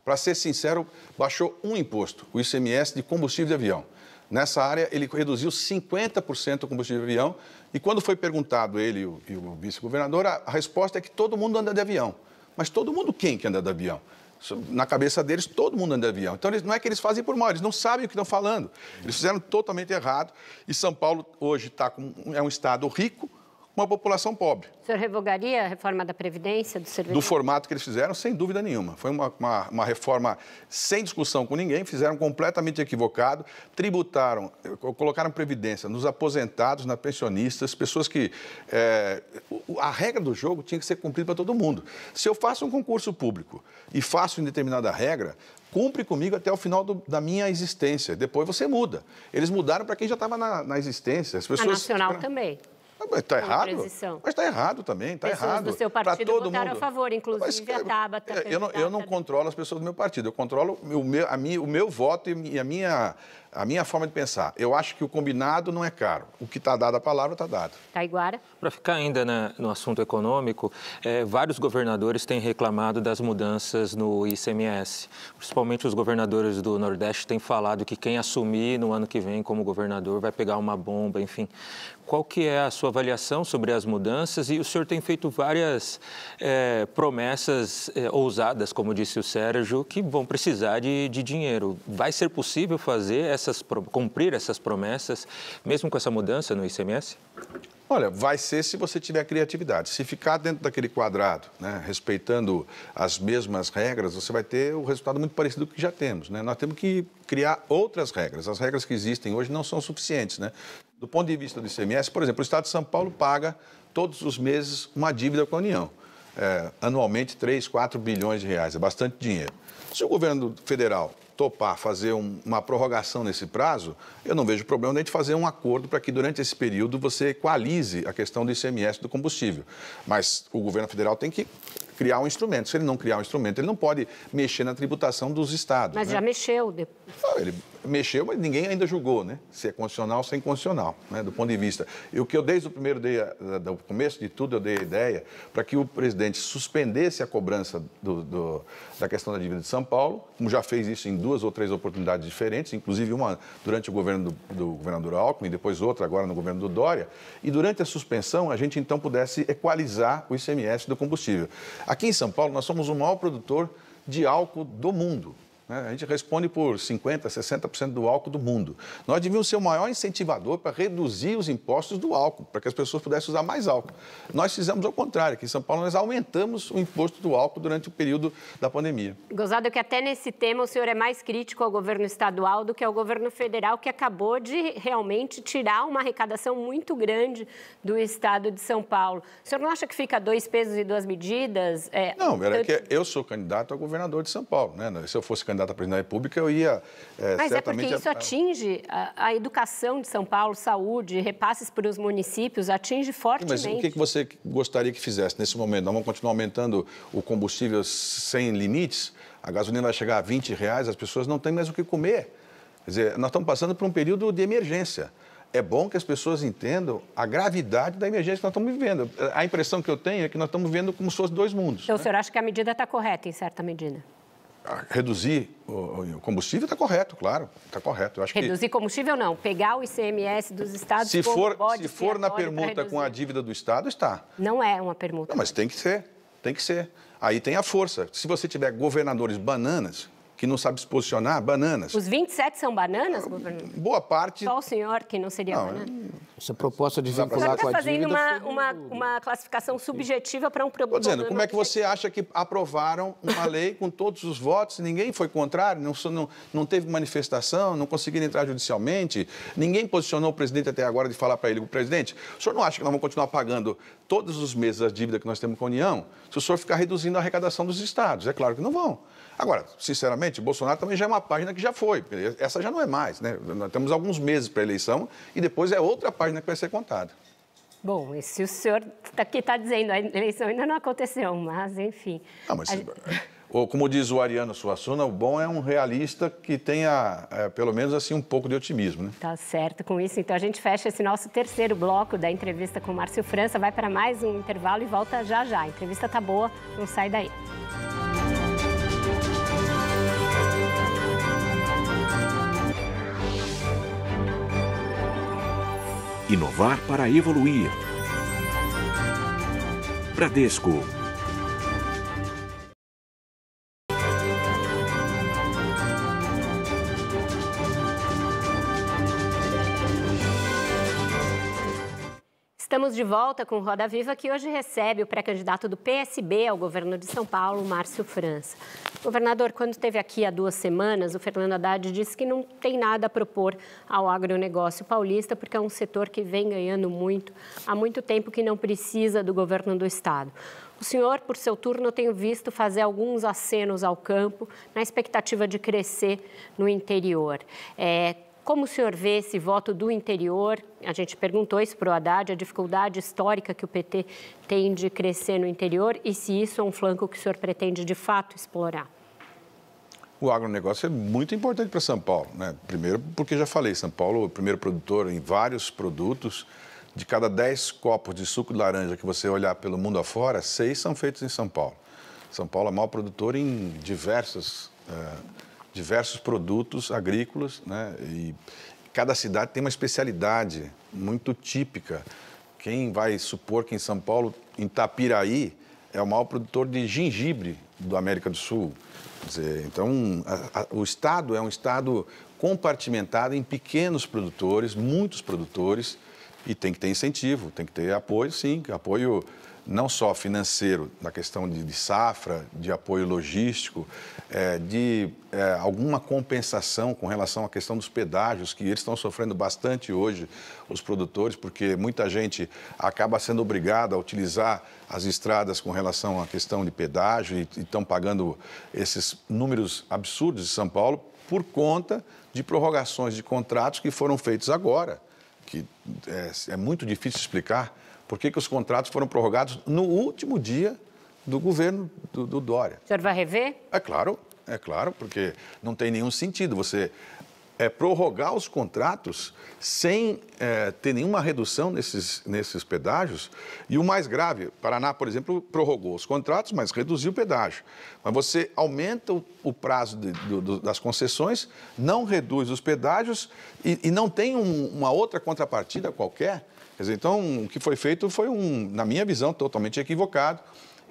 Para ser sincero, baixou um imposto, o ICMS de combustível de avião. Nessa área, ele reduziu 50% o combustível de avião e quando foi perguntado ele o, e o vice-governador, a, a resposta é que todo mundo anda de avião. Mas todo mundo quem que anda de avião? na cabeça deles, todo mundo anda de avião. Então, eles, não é que eles fazem por mal, eles não sabem o que estão falando. Eles fizeram totalmente errado. E São Paulo hoje tá com, é um estado rico, uma população pobre. O senhor revogaria a reforma da Previdência, do serviço? Do formato que eles fizeram, sem dúvida nenhuma. Foi uma, uma, uma reforma sem discussão com ninguém, fizeram completamente equivocado, tributaram, colocaram Previdência nos aposentados, nas pensionistas, pessoas que. É, a regra do jogo tinha que ser cumprida para todo mundo. Se eu faço um concurso público e faço em determinada regra, cumpre comigo até o final do, da minha existência. Depois você muda. Eles mudaram para quem já estava na, na, existência. As pessoas, a nacional [laughs] também. Ah, mas está errado. Mas está errado também, está pessoas errado. do seu partido todo votaram mundo. a favor, inclusive mas, a Tabata. Eu, é, eu não, eu não controlo as pessoas do meu partido, eu controlo o meu, a minha, o meu voto e a minha, a minha forma de pensar. Eu acho que o combinado não é caro. O que está dado a palavra está dado. Taiguara? Para ficar ainda no assunto econômico, é, vários governadores têm reclamado das mudanças no ICMS. Principalmente os governadores do Nordeste têm falado que quem assumir no ano que vem como governador vai pegar uma bomba, enfim qual que é a sua avaliação sobre as mudanças? E o senhor tem feito várias é, promessas é, ousadas, como disse o Sérgio, que vão precisar de, de dinheiro. Vai ser possível fazer essas, cumprir essas promessas, mesmo com essa mudança no ICMS? Olha, vai ser se você tiver criatividade. Se ficar dentro daquele quadrado, né, respeitando as mesmas regras, você vai ter o um resultado muito parecido com o que já temos. Né? Nós temos que criar outras regras. As regras que existem hoje não são suficientes. Né? Do ponto de vista do ICMS, por exemplo, o Estado de São Paulo paga todos os meses uma dívida com a União. É, anualmente 3, 4 bilhões de reais, é bastante dinheiro. Se o governo federal topar fazer um, uma prorrogação nesse prazo, eu não vejo problema de fazer um acordo para que durante esse período você equalize a questão do ICMS do combustível. Mas o governo federal tem que criar um instrumento. Se ele não criar um instrumento, ele não pode mexer na tributação dos estados. Mas né? já mexeu. Depois. ele, mexeu, mas ninguém ainda julgou, né? Se é condicional ou se é né? Do ponto de vista. E o que eu desde o primeiro dia, eh, do começo de tudo, eu dei a ideia para que o presidente suspendesse a cobrança do, do, da questão da dívida de São Paulo, como já fez isso em duas ou três oportunidades diferentes, inclusive uma durante o governo do, do governador Alckmin, depois outra agora no governo do Dória, e durante a suspensão a gente então pudesse equalizar o ICMS do combustível. Aqui em São Paulo nós somos o maior produtor de álcool do mundo. Né? A gente responde por 50%, 60% do álcool do mundo. Nós devíamos ser o maior incentivador para reduzir os impostos do álcool, para que as pessoas pudessem usar mais álcool. Nós fizemos ao contrário. Aqui em São Paulo, nós aumentamos o imposto do álcool durante o período da pandemia. Gozado que até nesse tema o senhor é mais crítico ao governo estadual do que ao governo federal, que acabou de realmente tirar uma arrecadação muito grande do estado de São Paulo. O senhor não acha que fica dois pesos e duas medidas? É... não, era que eu sou candidato a governador de São Paulo. Né? Se eu fosse candidato candidato a presidente da República, eu ia. É, Mas é porque isso atinge a, a, educação de São Paulo, saúde, repasses para os municípios, atinge fortemente. mas o que é você gostaria que fizesse nesse momento? Nós vamos continuar aumentando o combustível sem limites? A gasolina vai chegar a 20 reais, as pessoas não têm mais o que comer. Quer dizer, nós estamos passando por um período de emergência. É bom que as pessoas entendam a gravidade da emergência que nós estamos vivendo. A impressão que eu tenho é que nós estamos vivendo como se fossem dois mundos. Então, né? o senhor acha que a medida está correta, em certa medida? reduzir o combustível está correto, claro, está correto. Eu acho reduzir que... combustível não, pegar o ICMS dos estados. Se for, se for na permuta com a dívida do estado, está. Não é uma permuta. Não, mas tem que ser, tem que ser. Aí tem a força. Se você tiver governadores bananas, que não sabe se posicionar, bananas. Os 27 são bananas, governador? Boa parte. Só o senhor que não seria não, banana. É- Essa proposta de vincular tá com a dívida... Você está fazendo uma, foi... uma, uma, classificação subjetiva para um problema... Estou dizendo, como é que você acha que aprovaram uma [laughs] lei com todos os votos, ninguém foi contrário, não, não, não teve manifestação, não conseguiram entrar judicialmente, ninguém posicionou o presidente até agora de falar para ele, o presidente, o senhor não acha que nós vamos continuar pagando todos os meses a dívida que nós temos com a União se o senhor ficar reduzindo a arrecadação dos estados? É claro que não vão. Agora, sinceramente, Obviamente, Bolsonaro também já é uma página que já foi, essa já não é mais, né? Nós temos alguns meses para a eleição e depois é outra página que vai ser contada. Bom, e se o senhor tá aqui está dizendo, a eleição ainda não aconteceu, mas enfim. Não, mas, a... [laughs] como diz o Ariano Suassuna, o bom é um realista que tenha, é, pelo menos assim, um pouco de otimismo, né? Tá certo com isso. Então a gente fecha esse nosso terceiro bloco da entrevista com o Márcio França, vai para mais um intervalo e volta já já. A entrevista tá boa, não sai daí. Inovar para evoluir. Bradesco Estamos de volta com Roda Viva, que hoje recebe o pré-candidato do PSB ao governo de São Paulo, Márcio França. Governador, quando esteve aqui há duas semanas, o Fernando Haddad disse que não tem nada a propor ao agronegócio paulista, porque é um setor que vem ganhando muito, há muito tempo que não precisa do governo do Estado. O senhor, por seu turno, tenho visto fazer alguns acenos ao campo, na expectativa de crescer no interior. É, como o senhor vê esse voto do interior? A gente perguntou isso para o Haddad, a dificuldade histórica que o PT tem de crescer no interior e se isso é um flanco que o senhor pretende de fato explorar. O agronegócio é muito importante para São Paulo, né? Primeiro, porque já falei, São Paulo é o primeiro produtor em vários produtos. De cada 10 copos de suco de laranja que você olhar pelo mundo afora, seis são feitos em São Paulo. São Paulo é maior produtor em diversos uh, diversos produtos agrícolas, né? E cada cidade tem uma especialidade muito típica. Quem vai supor que em São Paulo, em Tapiraí, é o maior produtor de gengibre do América do Sul. Dizer, então, a, a, o Estado é um Estado compartimentado em pequenos produtores, muitos produtores, e tem que ter incentivo, tem que ter apoio, sim, apoio não só financeiro, na questão de, de safra, de apoio logístico, é, de é, alguma compensação com relação à questão dos pedágios, que eles estão sofrendo bastante hoje, os produtores, porque muita gente acaba sendo obrigada a utilizar as estradas com relação à questão de pedágio e estão pagando esses números absurdos de São Paulo por conta de prorrogações de contratos que foram feitos agora, que é, é muito difícil explicar por que, que os contratos foram prorrogados no último dia do governo do, do Dória. O senhor vai rever? É claro, é claro, porque não tem nenhum sentido você é prorrogar os contratos sem é, ter nenhuma redução nesses, nesses pedágios. E o mais grave, Paraná, por exemplo, prorrogou os contratos, mas reduziu o pedágio. Mas você aumenta o, o prazo de, do, das concessões, não reduz os pedágios e, e não tem um, uma outra contrapartida qualquer Dizer, então, o que foi feito foi, um, na minha visão, totalmente equivocado.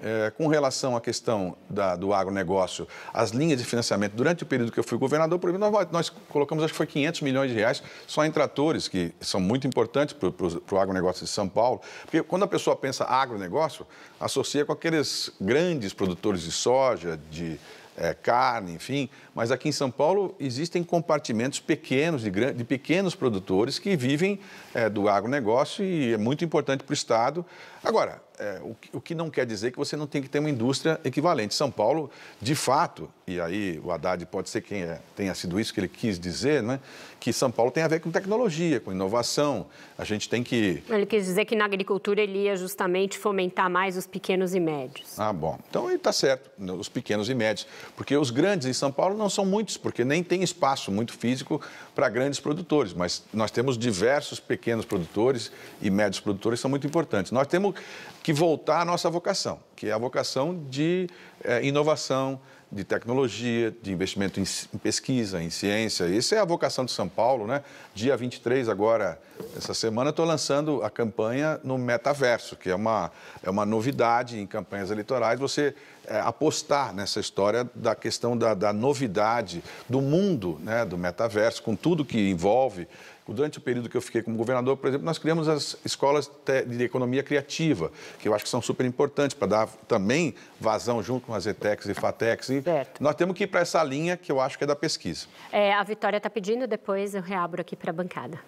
É, com relação à questão da, do agronegócio, as linhas de financiamento, durante o período que eu fui governador, por exemplo, nós, nós colocamos, acho que foi 500 milhões de reais só em tratores, que são muito importantes para o agronegócio de São Paulo. Porque quando a pessoa pensa agronegócio, associa com aqueles grandes produtores de soja, de é, carne, enfim. Mas aqui em São Paulo existem compartimentos pequenos, de, de pequenos produtores que vivem é, do agronegócio e é muito importante para o Estado. Agora, é, o, o que não quer dizer que você não tem que ter uma indústria equivalente. São Paulo, de fato, e aí o Haddad pode ser quem é, tenha sido isso que ele quis dizer, né? que São Paulo tem a ver com tecnologia, com inovação. A gente tem que. Ele quis dizer que na agricultura ele ia justamente fomentar mais os pequenos e médios. Ah, bom. Então ele está certo, né, os pequenos e médios. Porque os grandes em São Paulo não são muitos, porque nem tem espaço muito físico para grandes produtores. Mas nós temos diversos pequenos produtores e médios produtores são muito importantes. Nós temos que voltar à nossa vocação, que é a vocação de é, inovação de tecnologia, de investimento em, pesquisa, em ciência. Essa é a vocação de São Paulo, né? Dia 23 agora, essa semana, estou lançando a campanha no metaverso, que é uma, é uma novidade em campanhas eleitorais, você é, apostar nessa história da questão da, da novidade do mundo, né? Do metaverso, com tudo que envolve, Durante o período que eu fiquei como governador, por exemplo, nós criamos as escolas de economia criativa, que eu acho que são super importantes para dar também vazão junto com as ETECs e FATECs. E certo. nós temos que ir para essa linha que eu acho que é da pesquisa. É, a Vitória está pedindo, depois eu reabro aqui para a bancada.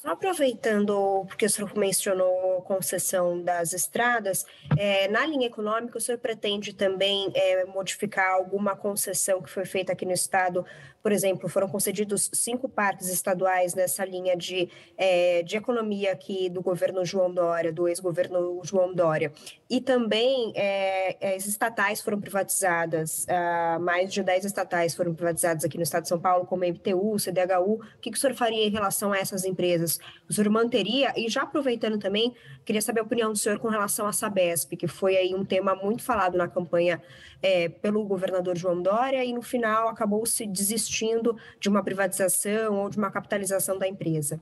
Só aproveitando, porque o senhor mencionou concessão das estradas, é, na linha econômica, o senhor pretende também é, modificar alguma concessão que foi feita aqui no estado por exemplo, foram concedidos cinco parques estaduais nessa linha de, é, de economia aqui do governo João Dória, do ex-governo João Dória. E também é, é as estatais foram privatizadas, ah, mais de 10 estatais foram privatizadas aqui no estado de São Paulo, como MTU, CDHU. O que, que o senhor faria em relação a essas empresas? O senhor manteria? E já aproveitando também, queria saber a opinião do senhor com relação à Sabesp, que foi aí um tema muito falado na campanha é, pelo governador João Dória e no final acabou se desistindo de uma privatização ou de uma capitalização da empresa.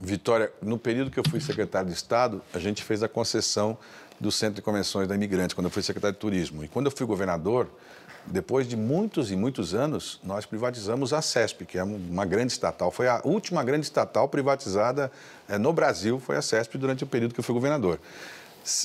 Vitória, no período que eu fui secretário de Estado, a gente fez a concessão do Centro de Convenções da Imigrante, quando eu fui secretário de Turismo. E quando eu fui governador, depois de muitos e muitos anos, nós privatizamos a CESP, que é uma grande estatal. Foi a última grande estatal privatizada eh, no Brasil, foi a CESP, durante o período que eu fui governador.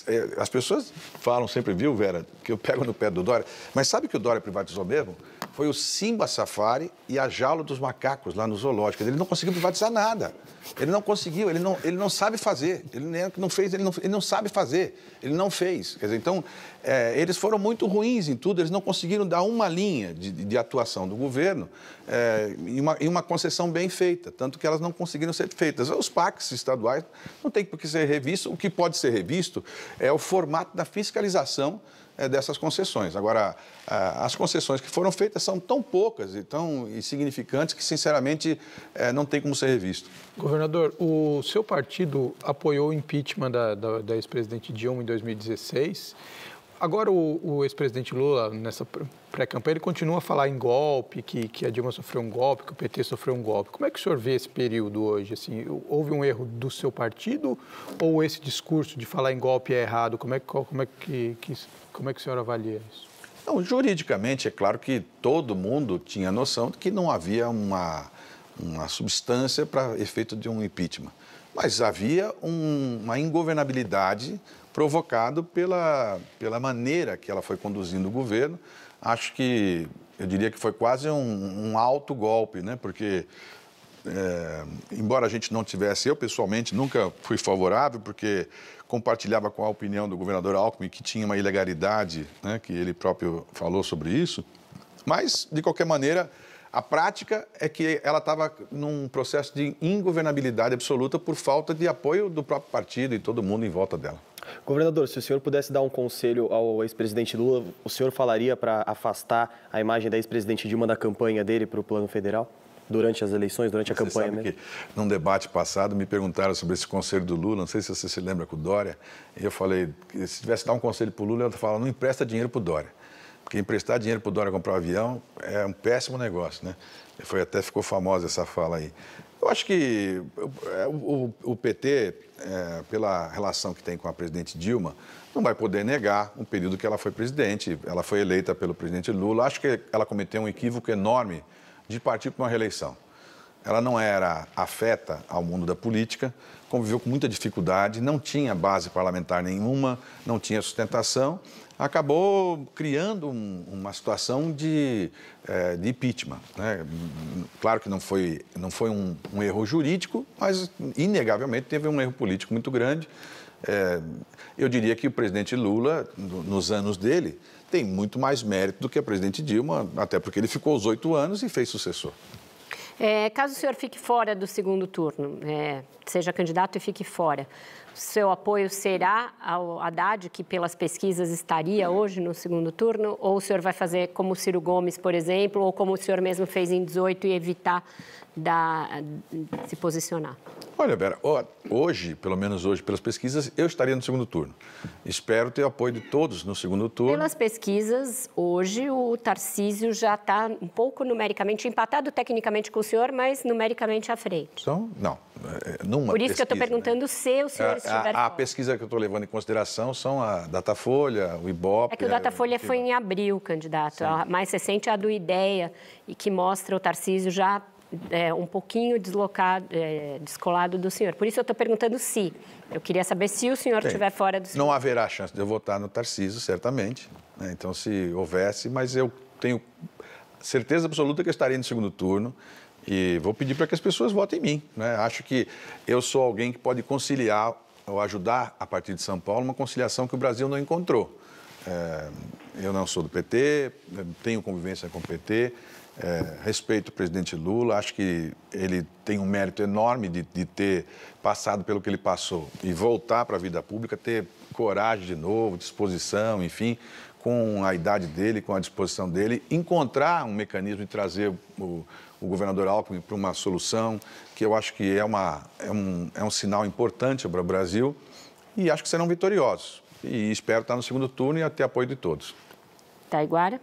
É, as pessoas falam sempre, viu, Vera, que eu pego no pé do Dória, mas sabe que o Dória privatizou mesmo? foi o Simba Safari e a jaula dos Macacos, lá no zoológico. Ele não conseguiu privatizar nada. Ele não conseguiu, ele não, ele não sabe fazer. Ele não fez, ele não, ele não sabe fazer. Ele não fez. Quer dizer, então, é, eles foram muito ruins em tudo, eles não conseguiram dar uma linha de, de atuação do governo é, uma, em uma concessão bem feita, tanto que elas não conseguiram ser feitas. Os PACs estaduais não tem por que ser revisto. O que pode ser revisto é o formato da fiscalização é, dessas concessões. Agora, as concessões que foram feitas são tão poucas e tão insignificantes que, sinceramente, é, não tem como ser revisto. Governador, o seu partido apoiou o impeachment da, da, da ex-presidente Dilma em 2016. Agora, o, o ex-presidente Lula, nessa pré-campanha, ele continua a falar em golpe, que, que a Dilma sofreu um golpe, que o PT sofreu um golpe. Como é que o senhor vê esse período hoje? Assim, houve um erro do seu partido ou esse discurso de falar em golpe é errado? Como é, como é que, que como é que o senhor avalia isso? juridicamente, é claro que todo mundo tinha noção de que não havia uma, uma substância para efeito de um impeachment. Mas havia um, uma ingovernabilidade provocada pela, pela maneira que ela foi conduzindo o governo. Acho que, eu diria que foi quase um, um alto golpe, né? porque é, embora a gente não tivesse, eu pessoalmente nunca fui favorável, porque compartilhava com a opinião do governador Alckmin que tinha uma ilegalidade, né, que ele próprio falou sobre isso. Mas, de qualquer maneira, a prática é que ela estava num processo de ingovernabilidade absoluta por falta de apoio do próprio partido e todo mundo em volta dela. Governador, se o senhor pudesse dar um conselho ao ex-presidente Lula, o senhor falaria para afastar a imagem da ex-presidente Dilma da campanha dele para o plano federal? durante as eleições, durante a campanha sabe mesmo? Que, num debate passado, me perguntaram sobre esse conselho do Lula, não sei se você se lembra com o Dória, e eu falei, se tivesse dado dar um conselho para o Lula, eu falava, não empresta dinheiro para o Dória. Porque emprestar dinheiro para o Dória comprar um avião é um péssimo negócio, né? foi até ficou famosa essa fala aí. Eu acho que é, o, o, o PT, é, pela relação que tem com a presidente Dilma, não vai poder negar um período que ela foi presidente, ela foi eleita pelo presidente Lula. Acho que ela cometeu um equívoco enorme de partir para uma reeleição. Ela não era afeta ao mundo da política, conviveu com muita dificuldade, não tinha base parlamentar nenhuma, não tinha sustentação, acabou criando um, uma situação de, é, de impeachment. Né? Claro que não foi, não foi um, um erro jurídico, mas inegavelmente teve um erro político muito grande é, eu diria que o presidente Lula, nos anos dele, tem muito mais mérito do que a presidente Dilma, até porque ele ficou os oito anos e fez sucessor. É, caso o senhor fique fora do segundo turno, é, seja candidato e fique fora. Seu apoio será ao Haddad, que pelas pesquisas estaria hoje no segundo turno, ou o senhor vai fazer como o Ciro Gomes, por exemplo, ou como o senhor mesmo fez em 18 e evitar da, se posicionar? Olha, Vera, hoje, pelo menos hoje, pelas pesquisas, eu estaria no segundo turno. Espero ter apoio de todos no segundo turno. Pelas pesquisas, hoje o Tarcísio já está um pouco numericamente empatado, tecnicamente com o senhor, mas numericamente à frente. Então, não. É, numa Por isso né? é, é, pesquisa, que eu estou perguntando né? se o senhor estiver A, a, pesquisa que eu estou levando em consideração são a Datafolha, o IBOP. É que o Datafolha é, foi em abril, candidato. Sim. A mais recente é a do IDEA, e que mostra o Tarcísio já é, um pouquinho deslocado, é, descolado do senhor. Por isso eu estou perguntando se. Eu queria saber se o senhor estiver fora do... Senhor. Não haverá chance de eu votar no Tarcísio, certamente. Né? Então, se houvesse, mas eu tenho certeza absoluta que eu estaria no segundo turno. E vou pedir para que as pessoas votem em mim. Né? Acho que eu sou alguém que pode conciliar ou ajudar, a partir de São Paulo, uma conciliação que o Brasil não encontrou. É, eu não sou do PT, tenho convivência com o PT, é, respeito o presidente Lula, acho que ele tem um mérito enorme de, de ter passado pelo que ele passou e voltar para a vida pública, ter coragem de novo, disposição, enfim, com a idade dele, com a disposição dele, encontrar um mecanismo de trazer o, o governador Alckmin para uma solução, que eu acho que é, uma, é, um, é um sinal importante para o Brasil e acho que serão vitoriosos. E espero estar no segundo turno e até apoio de todos. Taiguara?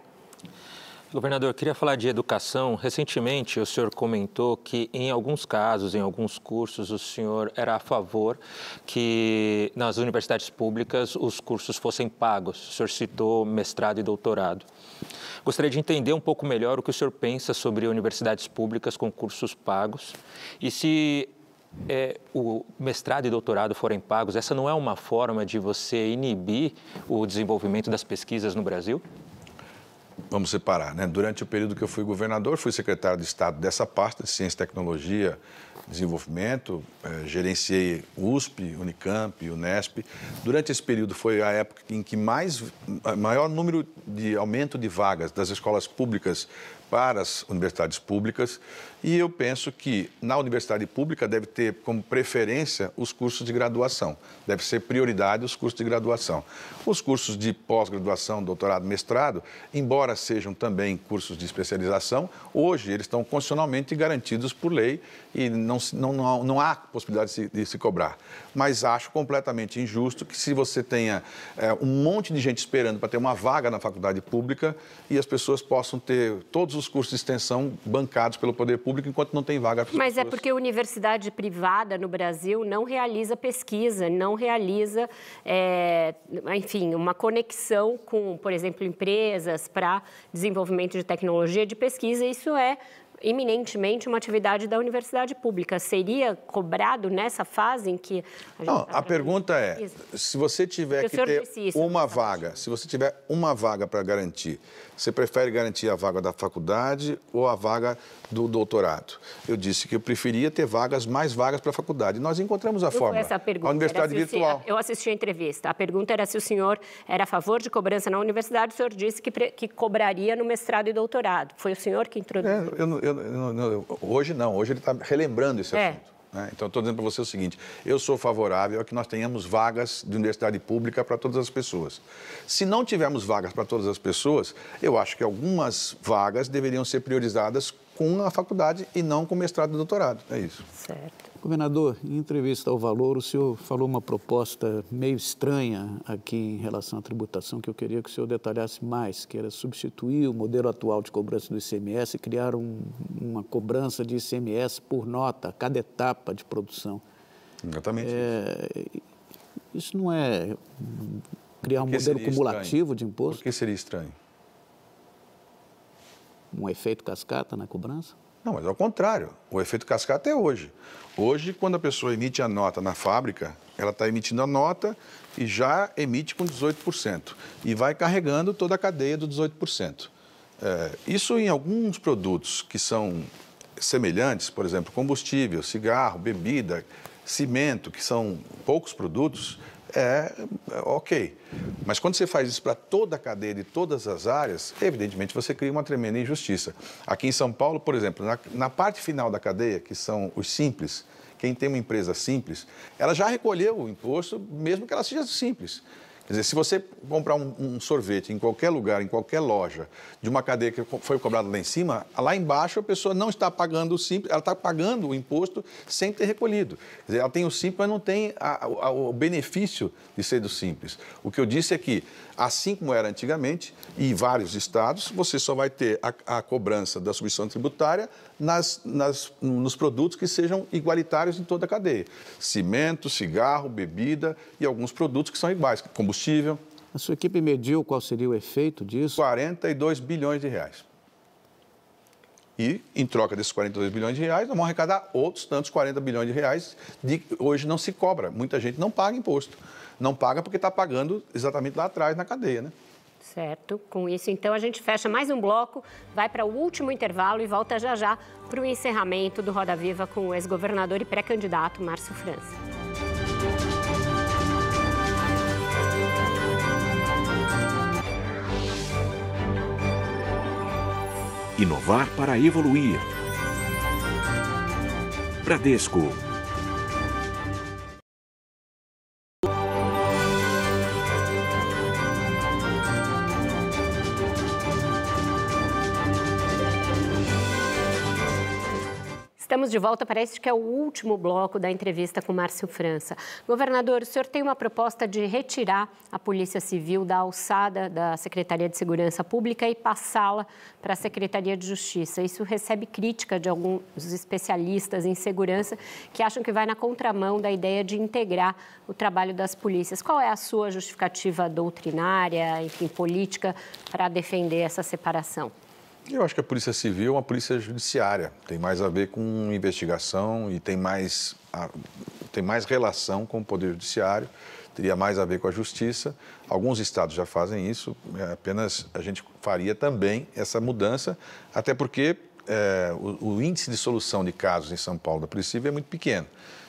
Governador, eu queria falar de educação. Recentemente, o senhor comentou que, em alguns casos, em alguns cursos, o senhor era a favor que nas universidades públicas os cursos fossem pagos. O senhor citou mestrado e doutorado. Gostaria de entender um pouco melhor o que o senhor pensa sobre universidades públicas com cursos pagos e se é, o mestrado e doutorado forem pagos, essa não é uma forma de você inibir o desenvolvimento das pesquisas no Brasil? Vamos separar, né? Durante o período que eu fui governador, fui secretário de Estado dessa pasta, de Ciência e Tecnologia, desenvolvimento, é, gerenciei USP, Unicamp, Unesp. Durante esse período foi a época em que mais, maior número de aumento de vagas das escolas públicas para as universidades públicas. E eu penso que na universidade pública deve ter como preferência os cursos de graduação, deve ser prioridade os cursos de graduação. Os cursos de pós-graduação, doutorado, mestrado, embora sejam também cursos de especialização, hoje eles estão constitucionalmente garantidos por lei e não, não, não, não há possibilidade de se, de se, cobrar. Mas acho completamente injusto que se você tenha é, um monte de gente esperando para ter uma vaga na faculdade pública e as pessoas possam ter todos os cursos de extensão bancados pelo poder público público enquanto não tem vaga. Mas é pessoas. é porque a universidade privada no Brasil não realiza pesquisa, não realiza, é, enfim, uma conexão com, por exemplo, empresas para desenvolvimento de tecnologia de pesquisa. Isso é iminentemente uma atividade da universidade pública. Seria cobrado nessa fase em que... A não, tá a pergunta é, isso? se você tiver que ter isso, uma vaga, se você tiver uma vaga para garantir você prefere garantir a vaga da faculdade ou a vaga do doutorado? Eu disse que eu preferia ter vagas, mais vagas para a faculdade. Nós encontramos a forma. Essa pergunta. A universidade virtual. Se, eu assisti a entrevista. A pergunta era se o senhor era a favor de cobrança na universidade. O senhor disse que, que cobraria no mestrado e doutorado. Foi o senhor que introduziu? É, eu, eu, eu, hoje não. Hoje ele está relembrando esse é. assunto. Né? Então, estou dizendo para você o seguinte: eu sou favorável a que nós tenhamos vagas de universidade pública para todas as pessoas. Se não tivermos vagas para todas as pessoas, eu acho que algumas vagas deveriam ser priorizadas com a faculdade e não com mestrado e doutorado. É isso. Certo. Governador, em entrevista ao Valor, o senhor falou uma proposta meio estranha aqui em relação à tributação, que eu queria que o senhor detalhasse mais, que era substituir o modelo atual de cobrança do ICMS e criar um, uma cobrança de ICMS por nota, a cada etapa de produção. Exatamente. É, isso. não é criar um modelo cumulativo de imposto? Por que seria estranho? Um efeito cascata na cobrança? Não, mas ao é contrário. O efeito cascata é hoje. Hoje, quando a pessoa emite a nota na fábrica, ela está emitindo a nota e já emite com 18%. E vai carregando toda a cadeia do 18%. É, isso em alguns produtos que são semelhantes, por exemplo, combustível, cigarro, bebida, cimento, que são poucos produtos, é, ok. Mas quando você faz isso para toda a cadeia de todas as áreas, evidentemente você cria uma tremenda injustiça. Aqui em São Paulo, por exemplo, na, na parte final da cadeia, que são os simples, quem tem uma empresa simples, ela já recolheu o imposto, mesmo que ela seja simples. Quer dizer, se você comprar um, um, sorvete em qualquer lugar, em qualquer loja, de uma cadeia que foi cobrada lá em cima, lá embaixo a pessoa não está pagando o simples, ela está pagando o imposto sem ter recolhido. Quer dizer, ela tem o simples, mas não tem a, a, o benefício de ser do simples. O que eu disse é que, assim como era antigamente, em vários estados, você só vai ter a, a cobrança da submissão tributária nas, nas, nos produtos que sejam igualitários em toda a cadeia. Cimento, cigarro, bebida e alguns produtos que são iguais, como combustível. A sua equipe mediu qual seria o efeito disso? 42 bilhões de reais. E, em troca desses 42 bilhões de reais, nós vamos arrecadar outros tantos 40 bilhões de reais de hoje não se cobra. Muita gente não paga imposto. Não paga porque está pagando exatamente lá atrás na cadeia, né? Certo. Com isso, então, a gente fecha mais um bloco, vai para o último intervalo e volta já já para o encerramento do Roda Viva com o ex-governador e pré-candidato Márcio França. Inovar para evoluir. Bradesco. Estamos de volta, parece que é o último bloco da entrevista com Márcio França. Governador, o senhor tem uma proposta de retirar a Polícia Civil da alçada da Secretaria de Segurança Pública e passá-la para a Secretaria de Justiça. Isso recebe crítica de alguns especialistas em segurança que acham que vai na contramão da ideia de integrar o trabalho das polícias. Qual é a sua justificativa doutrinária, enfim, política, para defender essa separação? Eu acho que a Polícia Civil é uma polícia judiciária, tem mais a ver com investigação e tem mais, a, tem mais relação com o Poder Judiciário, teria mais a ver com a Justiça. Alguns estados já fazem isso, é, apenas a gente faria também essa mudança, até porque é, o, o, índice de solução de casos em São Paulo da Polícia Civil é muito pequeno.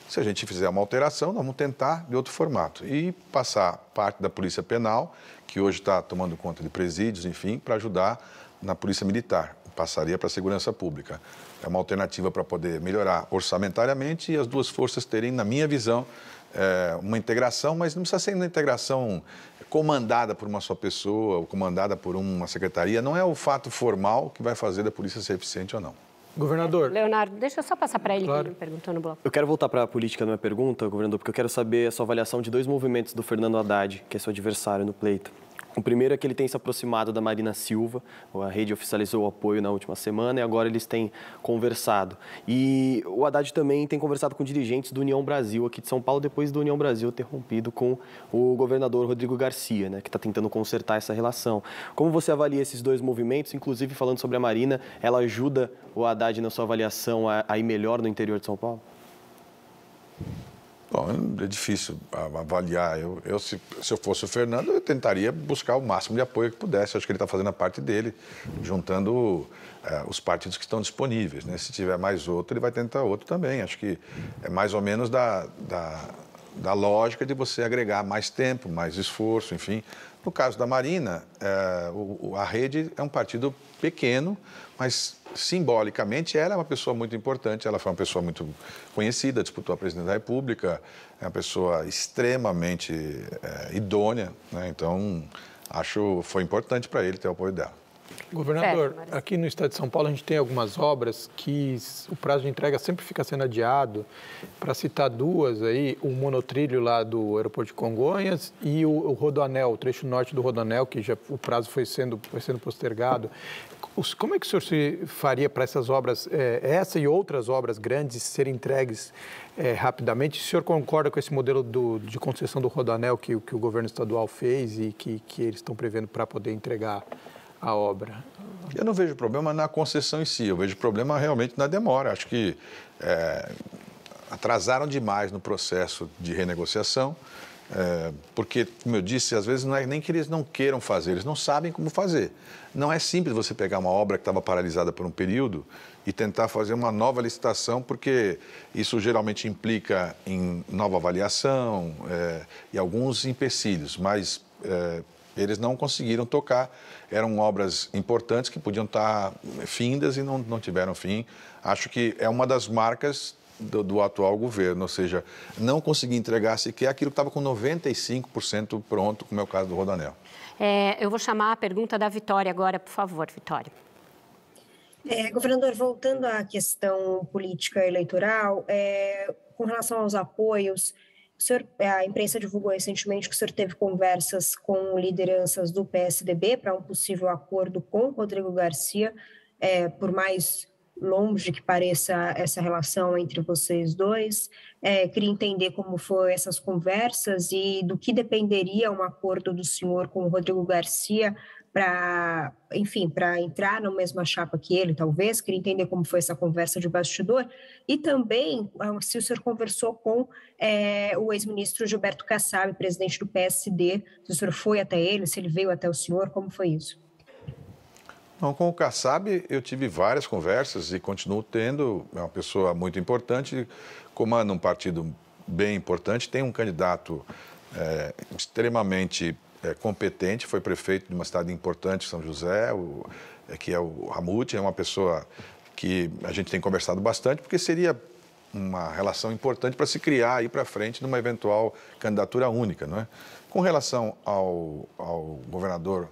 Se a gente fizer uma alteração, nós vamos tentar de outro formato e passar parte da Polícia Penal, que hoje está tomando conta de presídios, enfim, para ajudar na Polícia Militar, passaria para a Segurança Pública. É uma alternativa para poder melhorar orçamentariamente e as duas forças terem, na minha visão, é, uma integração, mas não precisa ser uma integração comandada por uma só pessoa ou comandada por uma secretaria. Não é o fato formal que vai fazer da polícia ser eficiente ou não. Governador. Leonardo, deixa eu só passar para ele claro. que ele perguntou no bloco. Eu quero voltar para a política na minha é pergunta, governador, porque eu quero saber a sua avaliação de dois movimentos do Fernando Haddad, que é seu adversário no pleito. O primeiro é que ele tem se aproximado da Marina Silva, a rede oficializou o apoio na última semana e agora eles têm conversado. E o Haddad também tem conversado com dirigentes do União Brasil aqui de São Paulo, depois do União Brasil ter rompido com o governador Rodrigo Garcia, né, que está tentando consertar essa relação. Como você avalia esses dois movimentos? Inclusive, falando sobre a Marina, ela ajuda o Haddad na sua avaliação a, a ir melhor no interior de São Paulo? Bom, é difícil avaliar. Eu, eu se, se, eu fosse o Fernando, eu tentaria buscar o máximo de apoio que pudesse. Eu acho que ele está fazendo a parte dele, juntando é, os partidos que estão disponíveis. Né? Se tiver mais outro, ele vai tentar outro também. Acho que é mais ou menos da, da, da lógica de você agregar mais tempo, mais esforço, enfim, no caso da Marina, eh, a rede é um partido pequeno, mas simbolicamente ela é uma pessoa muito importante, ela foi uma pessoa muito conhecida, disputou a presidência da República, é uma pessoa extremamente é, idônea, né? então acho foi importante para ele ter o apoio dela. Governador, é, aqui no estado de São Paulo a gente tem algumas obras que o prazo de entrega sempre fica sendo adiado. Para citar duas aí, o monotrilho lá do aeroporto de Congonhas e o, o Rodoanel, o trecho norte do Rodoanel, que já o prazo foi sendo, foi sendo postergado. Os, como é que o senhor se faria para essas obras, é, essa e outras obras grandes, serem entregues é, rapidamente? O senhor concorda com esse modelo do, de concessão do Rodoanel que, que o governo estadual fez e que, que eles estão prevendo para poder entregar? a obra? Eu não vejo problema na concessão em si, eu vejo problema realmente na demora. Acho que é, atrasaram demais no processo de renegociação, é, porque, como eu disse, às vezes não é nem que eles não queiram fazer, eles não sabem como fazer. Não é simples você pegar uma obra que estava paralisada por um período e tentar fazer uma nova licitação, porque isso geralmente implica em nova avaliação é, e alguns empecilhos, mas é, eles não conseguiram tocar. Eram obras importantes que podiam estar findas e não, não tiveram fim. Acho que é uma das marcas do, do, atual governo, ou seja, não conseguir entregar sequer aquilo que estava com 95% pronto, como é o caso do Rodanel. É, eu vou chamar a pergunta da Vitória agora, por favor, Vitória. É, governador, voltando à questão política eleitoral, é, com relação aos apoios, senhor, é, a imprensa divulgou recentemente que o senhor teve conversas com lideranças do PSDB para um possível acordo com Rodrigo Garcia, é, por mais longe que pareça essa relação entre vocês dois. É, queria entender como foram essas conversas e do que dependeria um acordo do senhor com o Rodrigo Garcia para, enfim, para entrar na mesma chapa que ele, talvez, queria entender como foi essa conversa de bastidor, e também se ah, o senhor conversou com é, o ex-ministro Gilberto Kassab, presidente do PSD, se o senhor foi até ele, se ele veio até o senhor, como foi isso? Não, com o Kassab eu tive várias conversas e continuo tendo, é uma pessoa muito importante, comanda um partido bem importante, tem um candidato é, extremamente é, competente, foi prefeito de uma cidade importante, São José, o, é, que é o Ramute, é uma pessoa que a gente tem conversado bastante, porque seria uma relação importante para se criar aí para frente numa eventual candidatura única, não é? Com relação ao, ao governador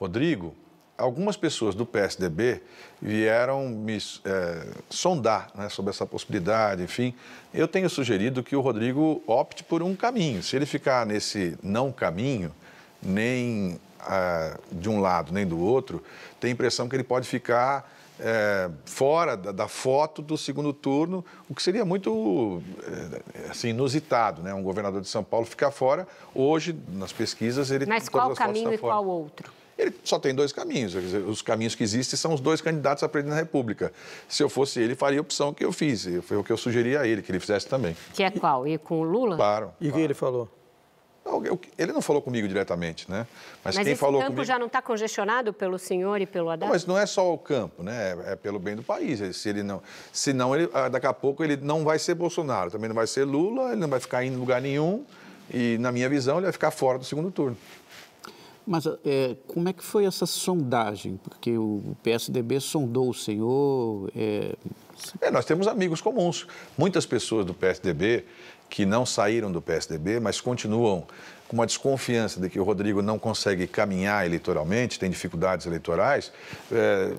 Rodrigo, algumas pessoas do PSDB vieram me é, sondar né, sobre essa possibilidade, enfim. Eu tenho sugerido que o Rodrigo opte por um caminho. Se ele ficar nesse não caminho, nem ah, de um lado nem do outro, tem a impressão que ele pode ficar é, fora da, da, foto do segundo turno, o que seria muito é, assim, inusitado, né? Um governador de São Paulo ficar fora. Hoje, nas pesquisas, ele Mas qual tá caminho e fora. qual outro? Ele só tem dois caminhos. Os caminhos que existem são os dois candidatos a presidente da República. Se eu fosse ele, faria a opção que eu fiz. Foi o que eu sugeri a ele, que ele fizesse também. Que é qual? E com o Lula? Claro. E o que ele falou? Ele não falou comigo diretamente, né? Mas, mas quem falou campo comigo... já não está congestionado pelo senhor e pelo Haddad? mas não é só o campo, né? É, é pelo bem do país. Se ele não, senão ele, ah, daqui a pouco ele não vai ser Bolsonaro, também não vai ser Lula, ele não vai ficar em lugar nenhum e, na minha visão, ele vai ficar fora do segundo turno. Mas é, como é que foi essa sondagem? Porque o PSDB sondou o senhor. É... É, nós temos amigos comuns. Muitas pessoas do PSDB que não saíram do PSDB, mas continuam com uma desconfiança de que o Rodrigo não consegue caminhar eleitoralmente, tem dificuldades eleitorais, é,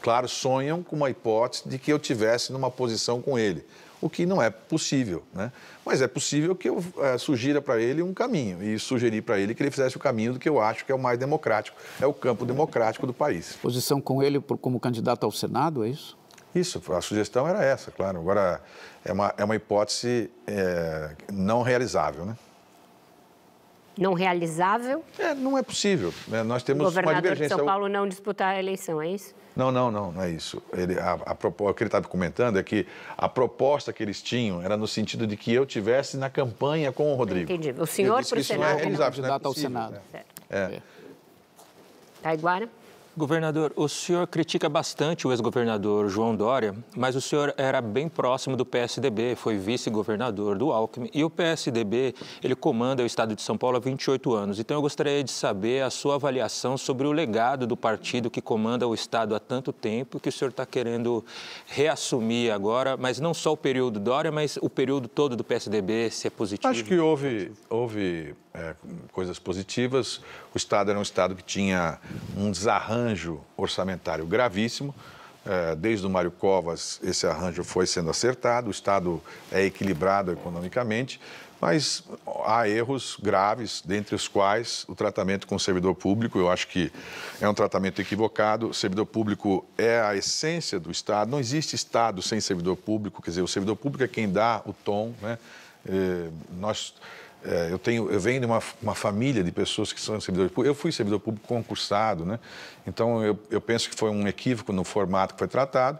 claro, sonham com uma hipótese de que eu tivesse numa posição com ele, o que não é possível, né? Mas é possível que eu é, sugira para ele um caminho e sugerir para ele que ele fizesse o caminho do que eu acho que é o mais democrático, é o campo democrático do país. Posição com ele como candidato ao Senado, é isso? Isso, a sugestão era essa, claro. Agora, é uma, é uma hipótese é, não realizável, né? Não realizável? É, não é possível. Né? Nós temos o governador de São Paulo não disputar a eleição, é isso? Não, não, não, não é isso. Ele, a, a, o que ele estava tá comentando é que a proposta que eles tinham era no sentido de que eu tivesse na campanha com o Rodrigo. Entendi. O senhor para o Senado. Isso não é realizável, não é possível, ao Senado. Né? Certo. É. é. Taiguara? Governador, o senhor critica bastante o ex-governador João Dória, mas o senhor era bem próximo do PSDB, foi vice-governador do Alckmin. E o PSDB, ele comanda o estado de São Paulo há 28 anos. Então eu gostaria de saber a sua avaliação sobre o legado do partido que comanda o estado há tanto tempo, que o senhor está querendo reassumir agora, mas não só o período Dória, mas o período todo do PSDB, se é positivo. Acho que houve, houve é, coisas positivas. O Estado era um Estado que tinha um desarranjo orçamentário gravíssimo. É, desde o Mário Covas, esse arranjo foi sendo acertado. O Estado é equilibrado economicamente, mas há erros graves, dentre os quais o tratamento com o servidor público. Eu acho que é um tratamento equivocado. O servidor público é a essência do Estado. Não existe Estado sem servidor público. Quer dizer, o servidor público é quem dá o tom. Né? É, nós é, eu, tenho, eu venho de uma, uma, família de pessoas que são servidores públicos. Eu fui servidor público concursado, né? Então, eu, eu penso que foi um equívoco no formato que foi tratado.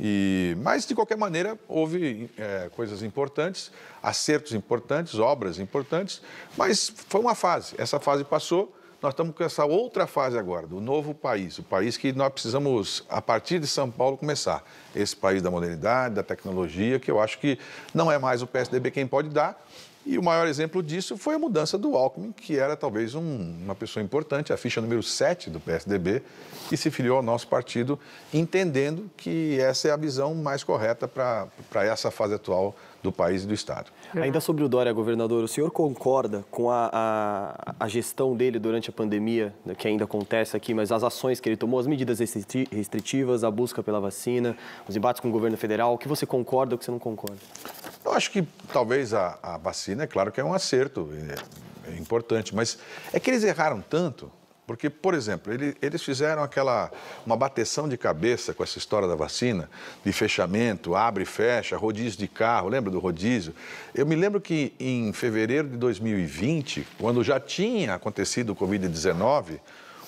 E, mas, de qualquer maneira, houve é, coisas importantes, acertos importantes, obras importantes, mas foi uma fase. Essa fase passou, nós estamos com essa outra fase agora, do novo país, o país que nós precisamos, a partir de São Paulo, começar. Esse país da modernidade, da tecnologia, que eu acho que não é mais o PSDB quem pode dar, e o maior exemplo disso foi a mudança do Alckmin, que era talvez um, uma pessoa importante, a ficha número 7 do PSDB, que se filiou ao nosso partido, entendendo que essa é a visão mais correta para essa fase atual do país e do Estado. Ainda sobre o Dória, governador, o senhor concorda com a, a, a gestão dele durante a pandemia, né, que ainda acontece aqui, mas as ações que ele tomou, as medidas restritivas, a busca pela vacina, os embates com o governo federal, o que você concorda ou o que você não concorda? Eu acho que talvez a, a vacina, é claro que é um acerto, é, é importante, mas é que eles erraram tanto porque, por exemplo, ele, eles fizeram aquela uma bateção de cabeça com essa história da vacina, de fechamento, abre e fecha, rodízio de carro, lembra do rodízio? Eu me lembro que em fevereiro de 2020, quando já tinha acontecido o Covid-19,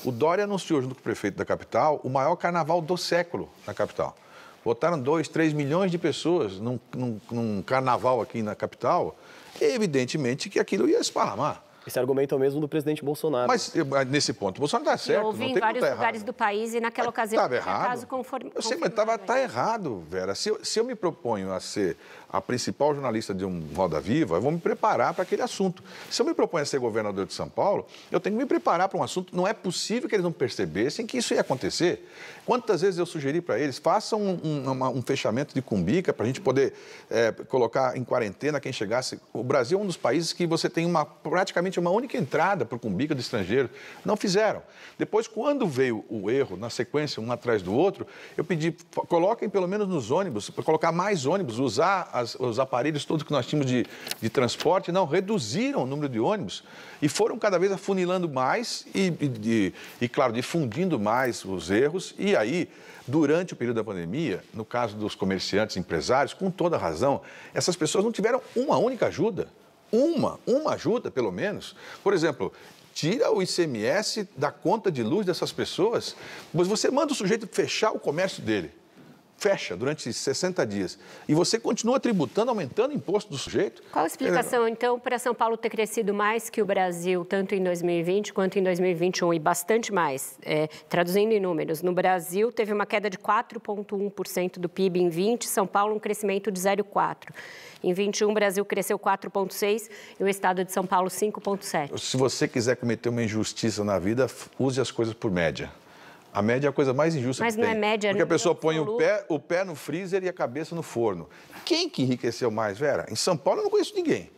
o Dória anunciou junto com o prefeito da capital o maior carnaval do século na capital. Votaram 2, 3 milhões de pessoas num, num, num carnaval aqui na capital, evidentemente que aquilo ia esparramar. Esse argumento é o mesmo do presidente Bolsonaro. Mas nesse ponto, o Bolsonaro está certo. Eu ouvi em vários tá lugares errado. do país e naquela mas ocasião estava errado. Caso conforme, eu sei, mas estava tá errado, Vera. Se eu, se eu me proponho a ser a principal jornalista de um Roda Viva, eu vou me preparar para aquele assunto. Se eu me proponho a ser governador de São Paulo, eu tenho que me preparar para um assunto. Não é possível que eles não percebessem que isso ia acontecer. Quantas vezes eu sugeri para eles, façam um, um, um, fechamento de cumbica para a gente poder é, colocar em quarentena quem chegasse. O Brasil é um dos países que você tem uma, praticamente uma única entrada para o cumbica do estrangeiro. Não fizeram. Depois, quando veio o erro, na sequência, um atrás do outro, eu pedi, coloquem pelo menos nos ônibus, para colocar mais ônibus, usar as, os aparelhos todos que nós tínhamos de, de transporte, não, reduziram o número de ônibus e foram cada vez afunilando mais e, e, e, claro, difundindo mais os erros. E aí, durante o período da pandemia, no caso dos comerciantes, empresários, com toda razão, essas pessoas não tiveram uma única ajuda. Uma, uma ajuda, pelo menos. Por exemplo, tira o ICMS da conta de luz dessas pessoas, mas você manda o sujeito fechar o comércio dele fecha durante 60 dias e você continua tributando, aumentando o imposto do sujeito. Qual a explicação, é... então, para São Paulo ter crescido mais que o Brasil, tanto em 2020 quanto em 2021, e bastante mais? É, traduzindo em números, no Brasil teve uma queda de 4,1% do PIB em 20, São Paulo um crescimento de 0,4%. Em 21, o Brasil cresceu 4,6% e o estado de São Paulo 5,7%. Se você quiser cometer uma injustiça na vida, use as coisas por média. A média é a coisa mais injusta Mas que tem. é média. Porque a pessoa põe o pé, o pé no freezer e a cabeça no forno. Quem que enriqueceu mais, Vera? Em São Paulo eu não conheço ninguém.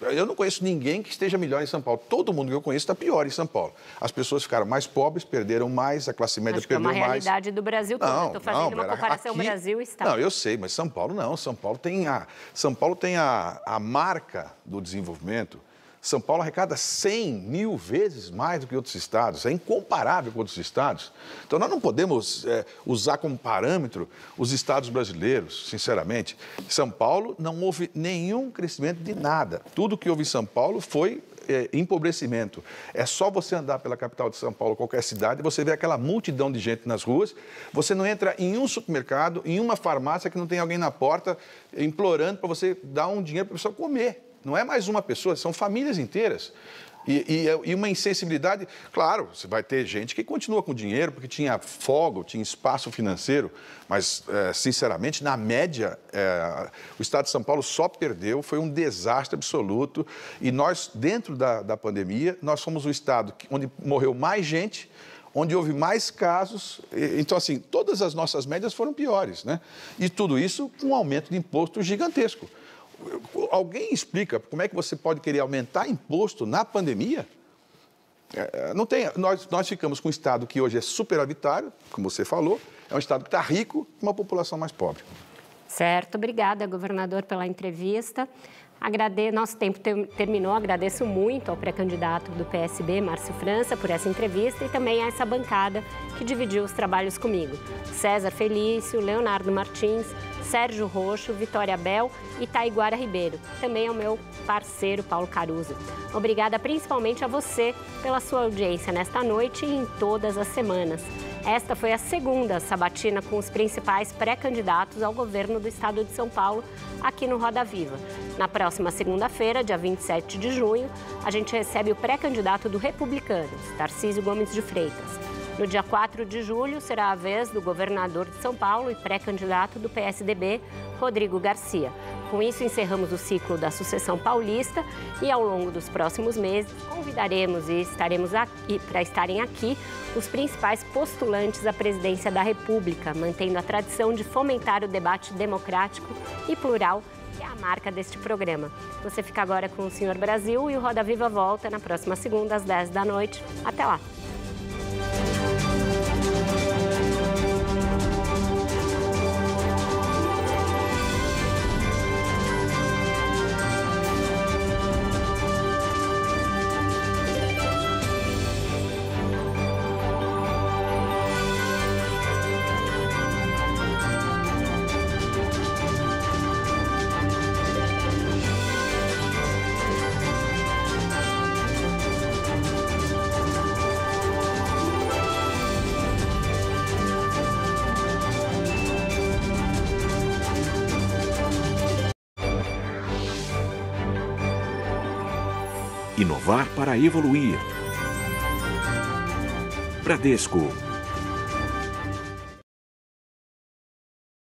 Eu não conheço ninguém que esteja melhor em São Paulo. Todo mundo que eu conheço está pior em São Paulo. As pessoas ficaram mais pobres, perderam mais, a classe média Acho perdeu mais. É uma mais. realidade do Brasil todo. Estou fazendo não, uma comparação aqui... Brasil Estado. Não, eu sei, mas São Paulo não. São Paulo tem a, São Paulo tem a, a marca do desenvolvimento são Paulo arrecada 100 mil vezes mais do que outros estados, é incomparável com outros estados. Então, nós não podemos é, usar como parâmetro os estados brasileiros, sinceramente. São Paulo não houve nenhum crescimento de nada. Tudo que houve em São Paulo foi é, empobrecimento. É só você andar pela capital de São Paulo, qualquer cidade, você vê aquela multidão de gente nas ruas, você não entra em um supermercado, em uma farmácia que não tem alguém na porta implorando para você dar um dinheiro para a pessoa comer. Não é mais uma pessoa, são famílias inteiras. E, e, e, uma insensibilidade, claro, você vai ter gente que continua com dinheiro porque tinha fogo, tinha espaço financeiro, mas, é, sinceramente, na média, é, o Estado de São Paulo só perdeu, foi um desastre absoluto. E nós, dentro da, da pandemia, nós fomos o Estado onde morreu mais gente, onde houve mais casos. Então, assim, todas as nossas médias foram piores, né? E tudo isso com um aumento de imposto gigantesco. Alguém explica como é que você pode querer aumentar imposto na pandemia? É, é, não tem, nós, nós ficamos com um Estado que hoje é superavitário, como você falou, é um Estado que está rico e uma população mais pobre. Certo, obrigada, governador, pela entrevista. Agrade... Nosso tempo ter... terminou. Agradeço muito ao pré-candidato do PSB, Márcio França, por essa entrevista e também a essa bancada que dividiu os trabalhos comigo. César Felício, Leonardo Martins, Sérgio Roxo, Vitória Bel e Taiguara Ribeiro. Também ao meu parceiro Paulo Caruso. Obrigada principalmente a você pela sua audiência nesta noite e em todas as semanas. Esta foi a segunda sabatina com os principais pré-candidatos ao governo do estado de São Paulo, aqui no Roda Viva. Na próxima segunda-feira, dia 27 de junho, a gente recebe o pré-candidato do Republicanos, Tarcísio Gomes de Freitas. No dia 4 de julho, será a vez do governador de São Paulo e pré-candidato do PSDB, Rodrigo Garcia. Com isso, encerramos o ciclo da sucessão paulista e ao longo dos próximos meses convidaremos e estaremos aqui para estarem aqui os principais postulantes à presidência da República, mantendo a tradição de fomentar o debate democrático e plural que é a marca deste programa. Você fica agora com o Senhor Brasil e o Roda Viva volta na próxima segunda às 10 da noite. Até lá. para evoluir. Bradesco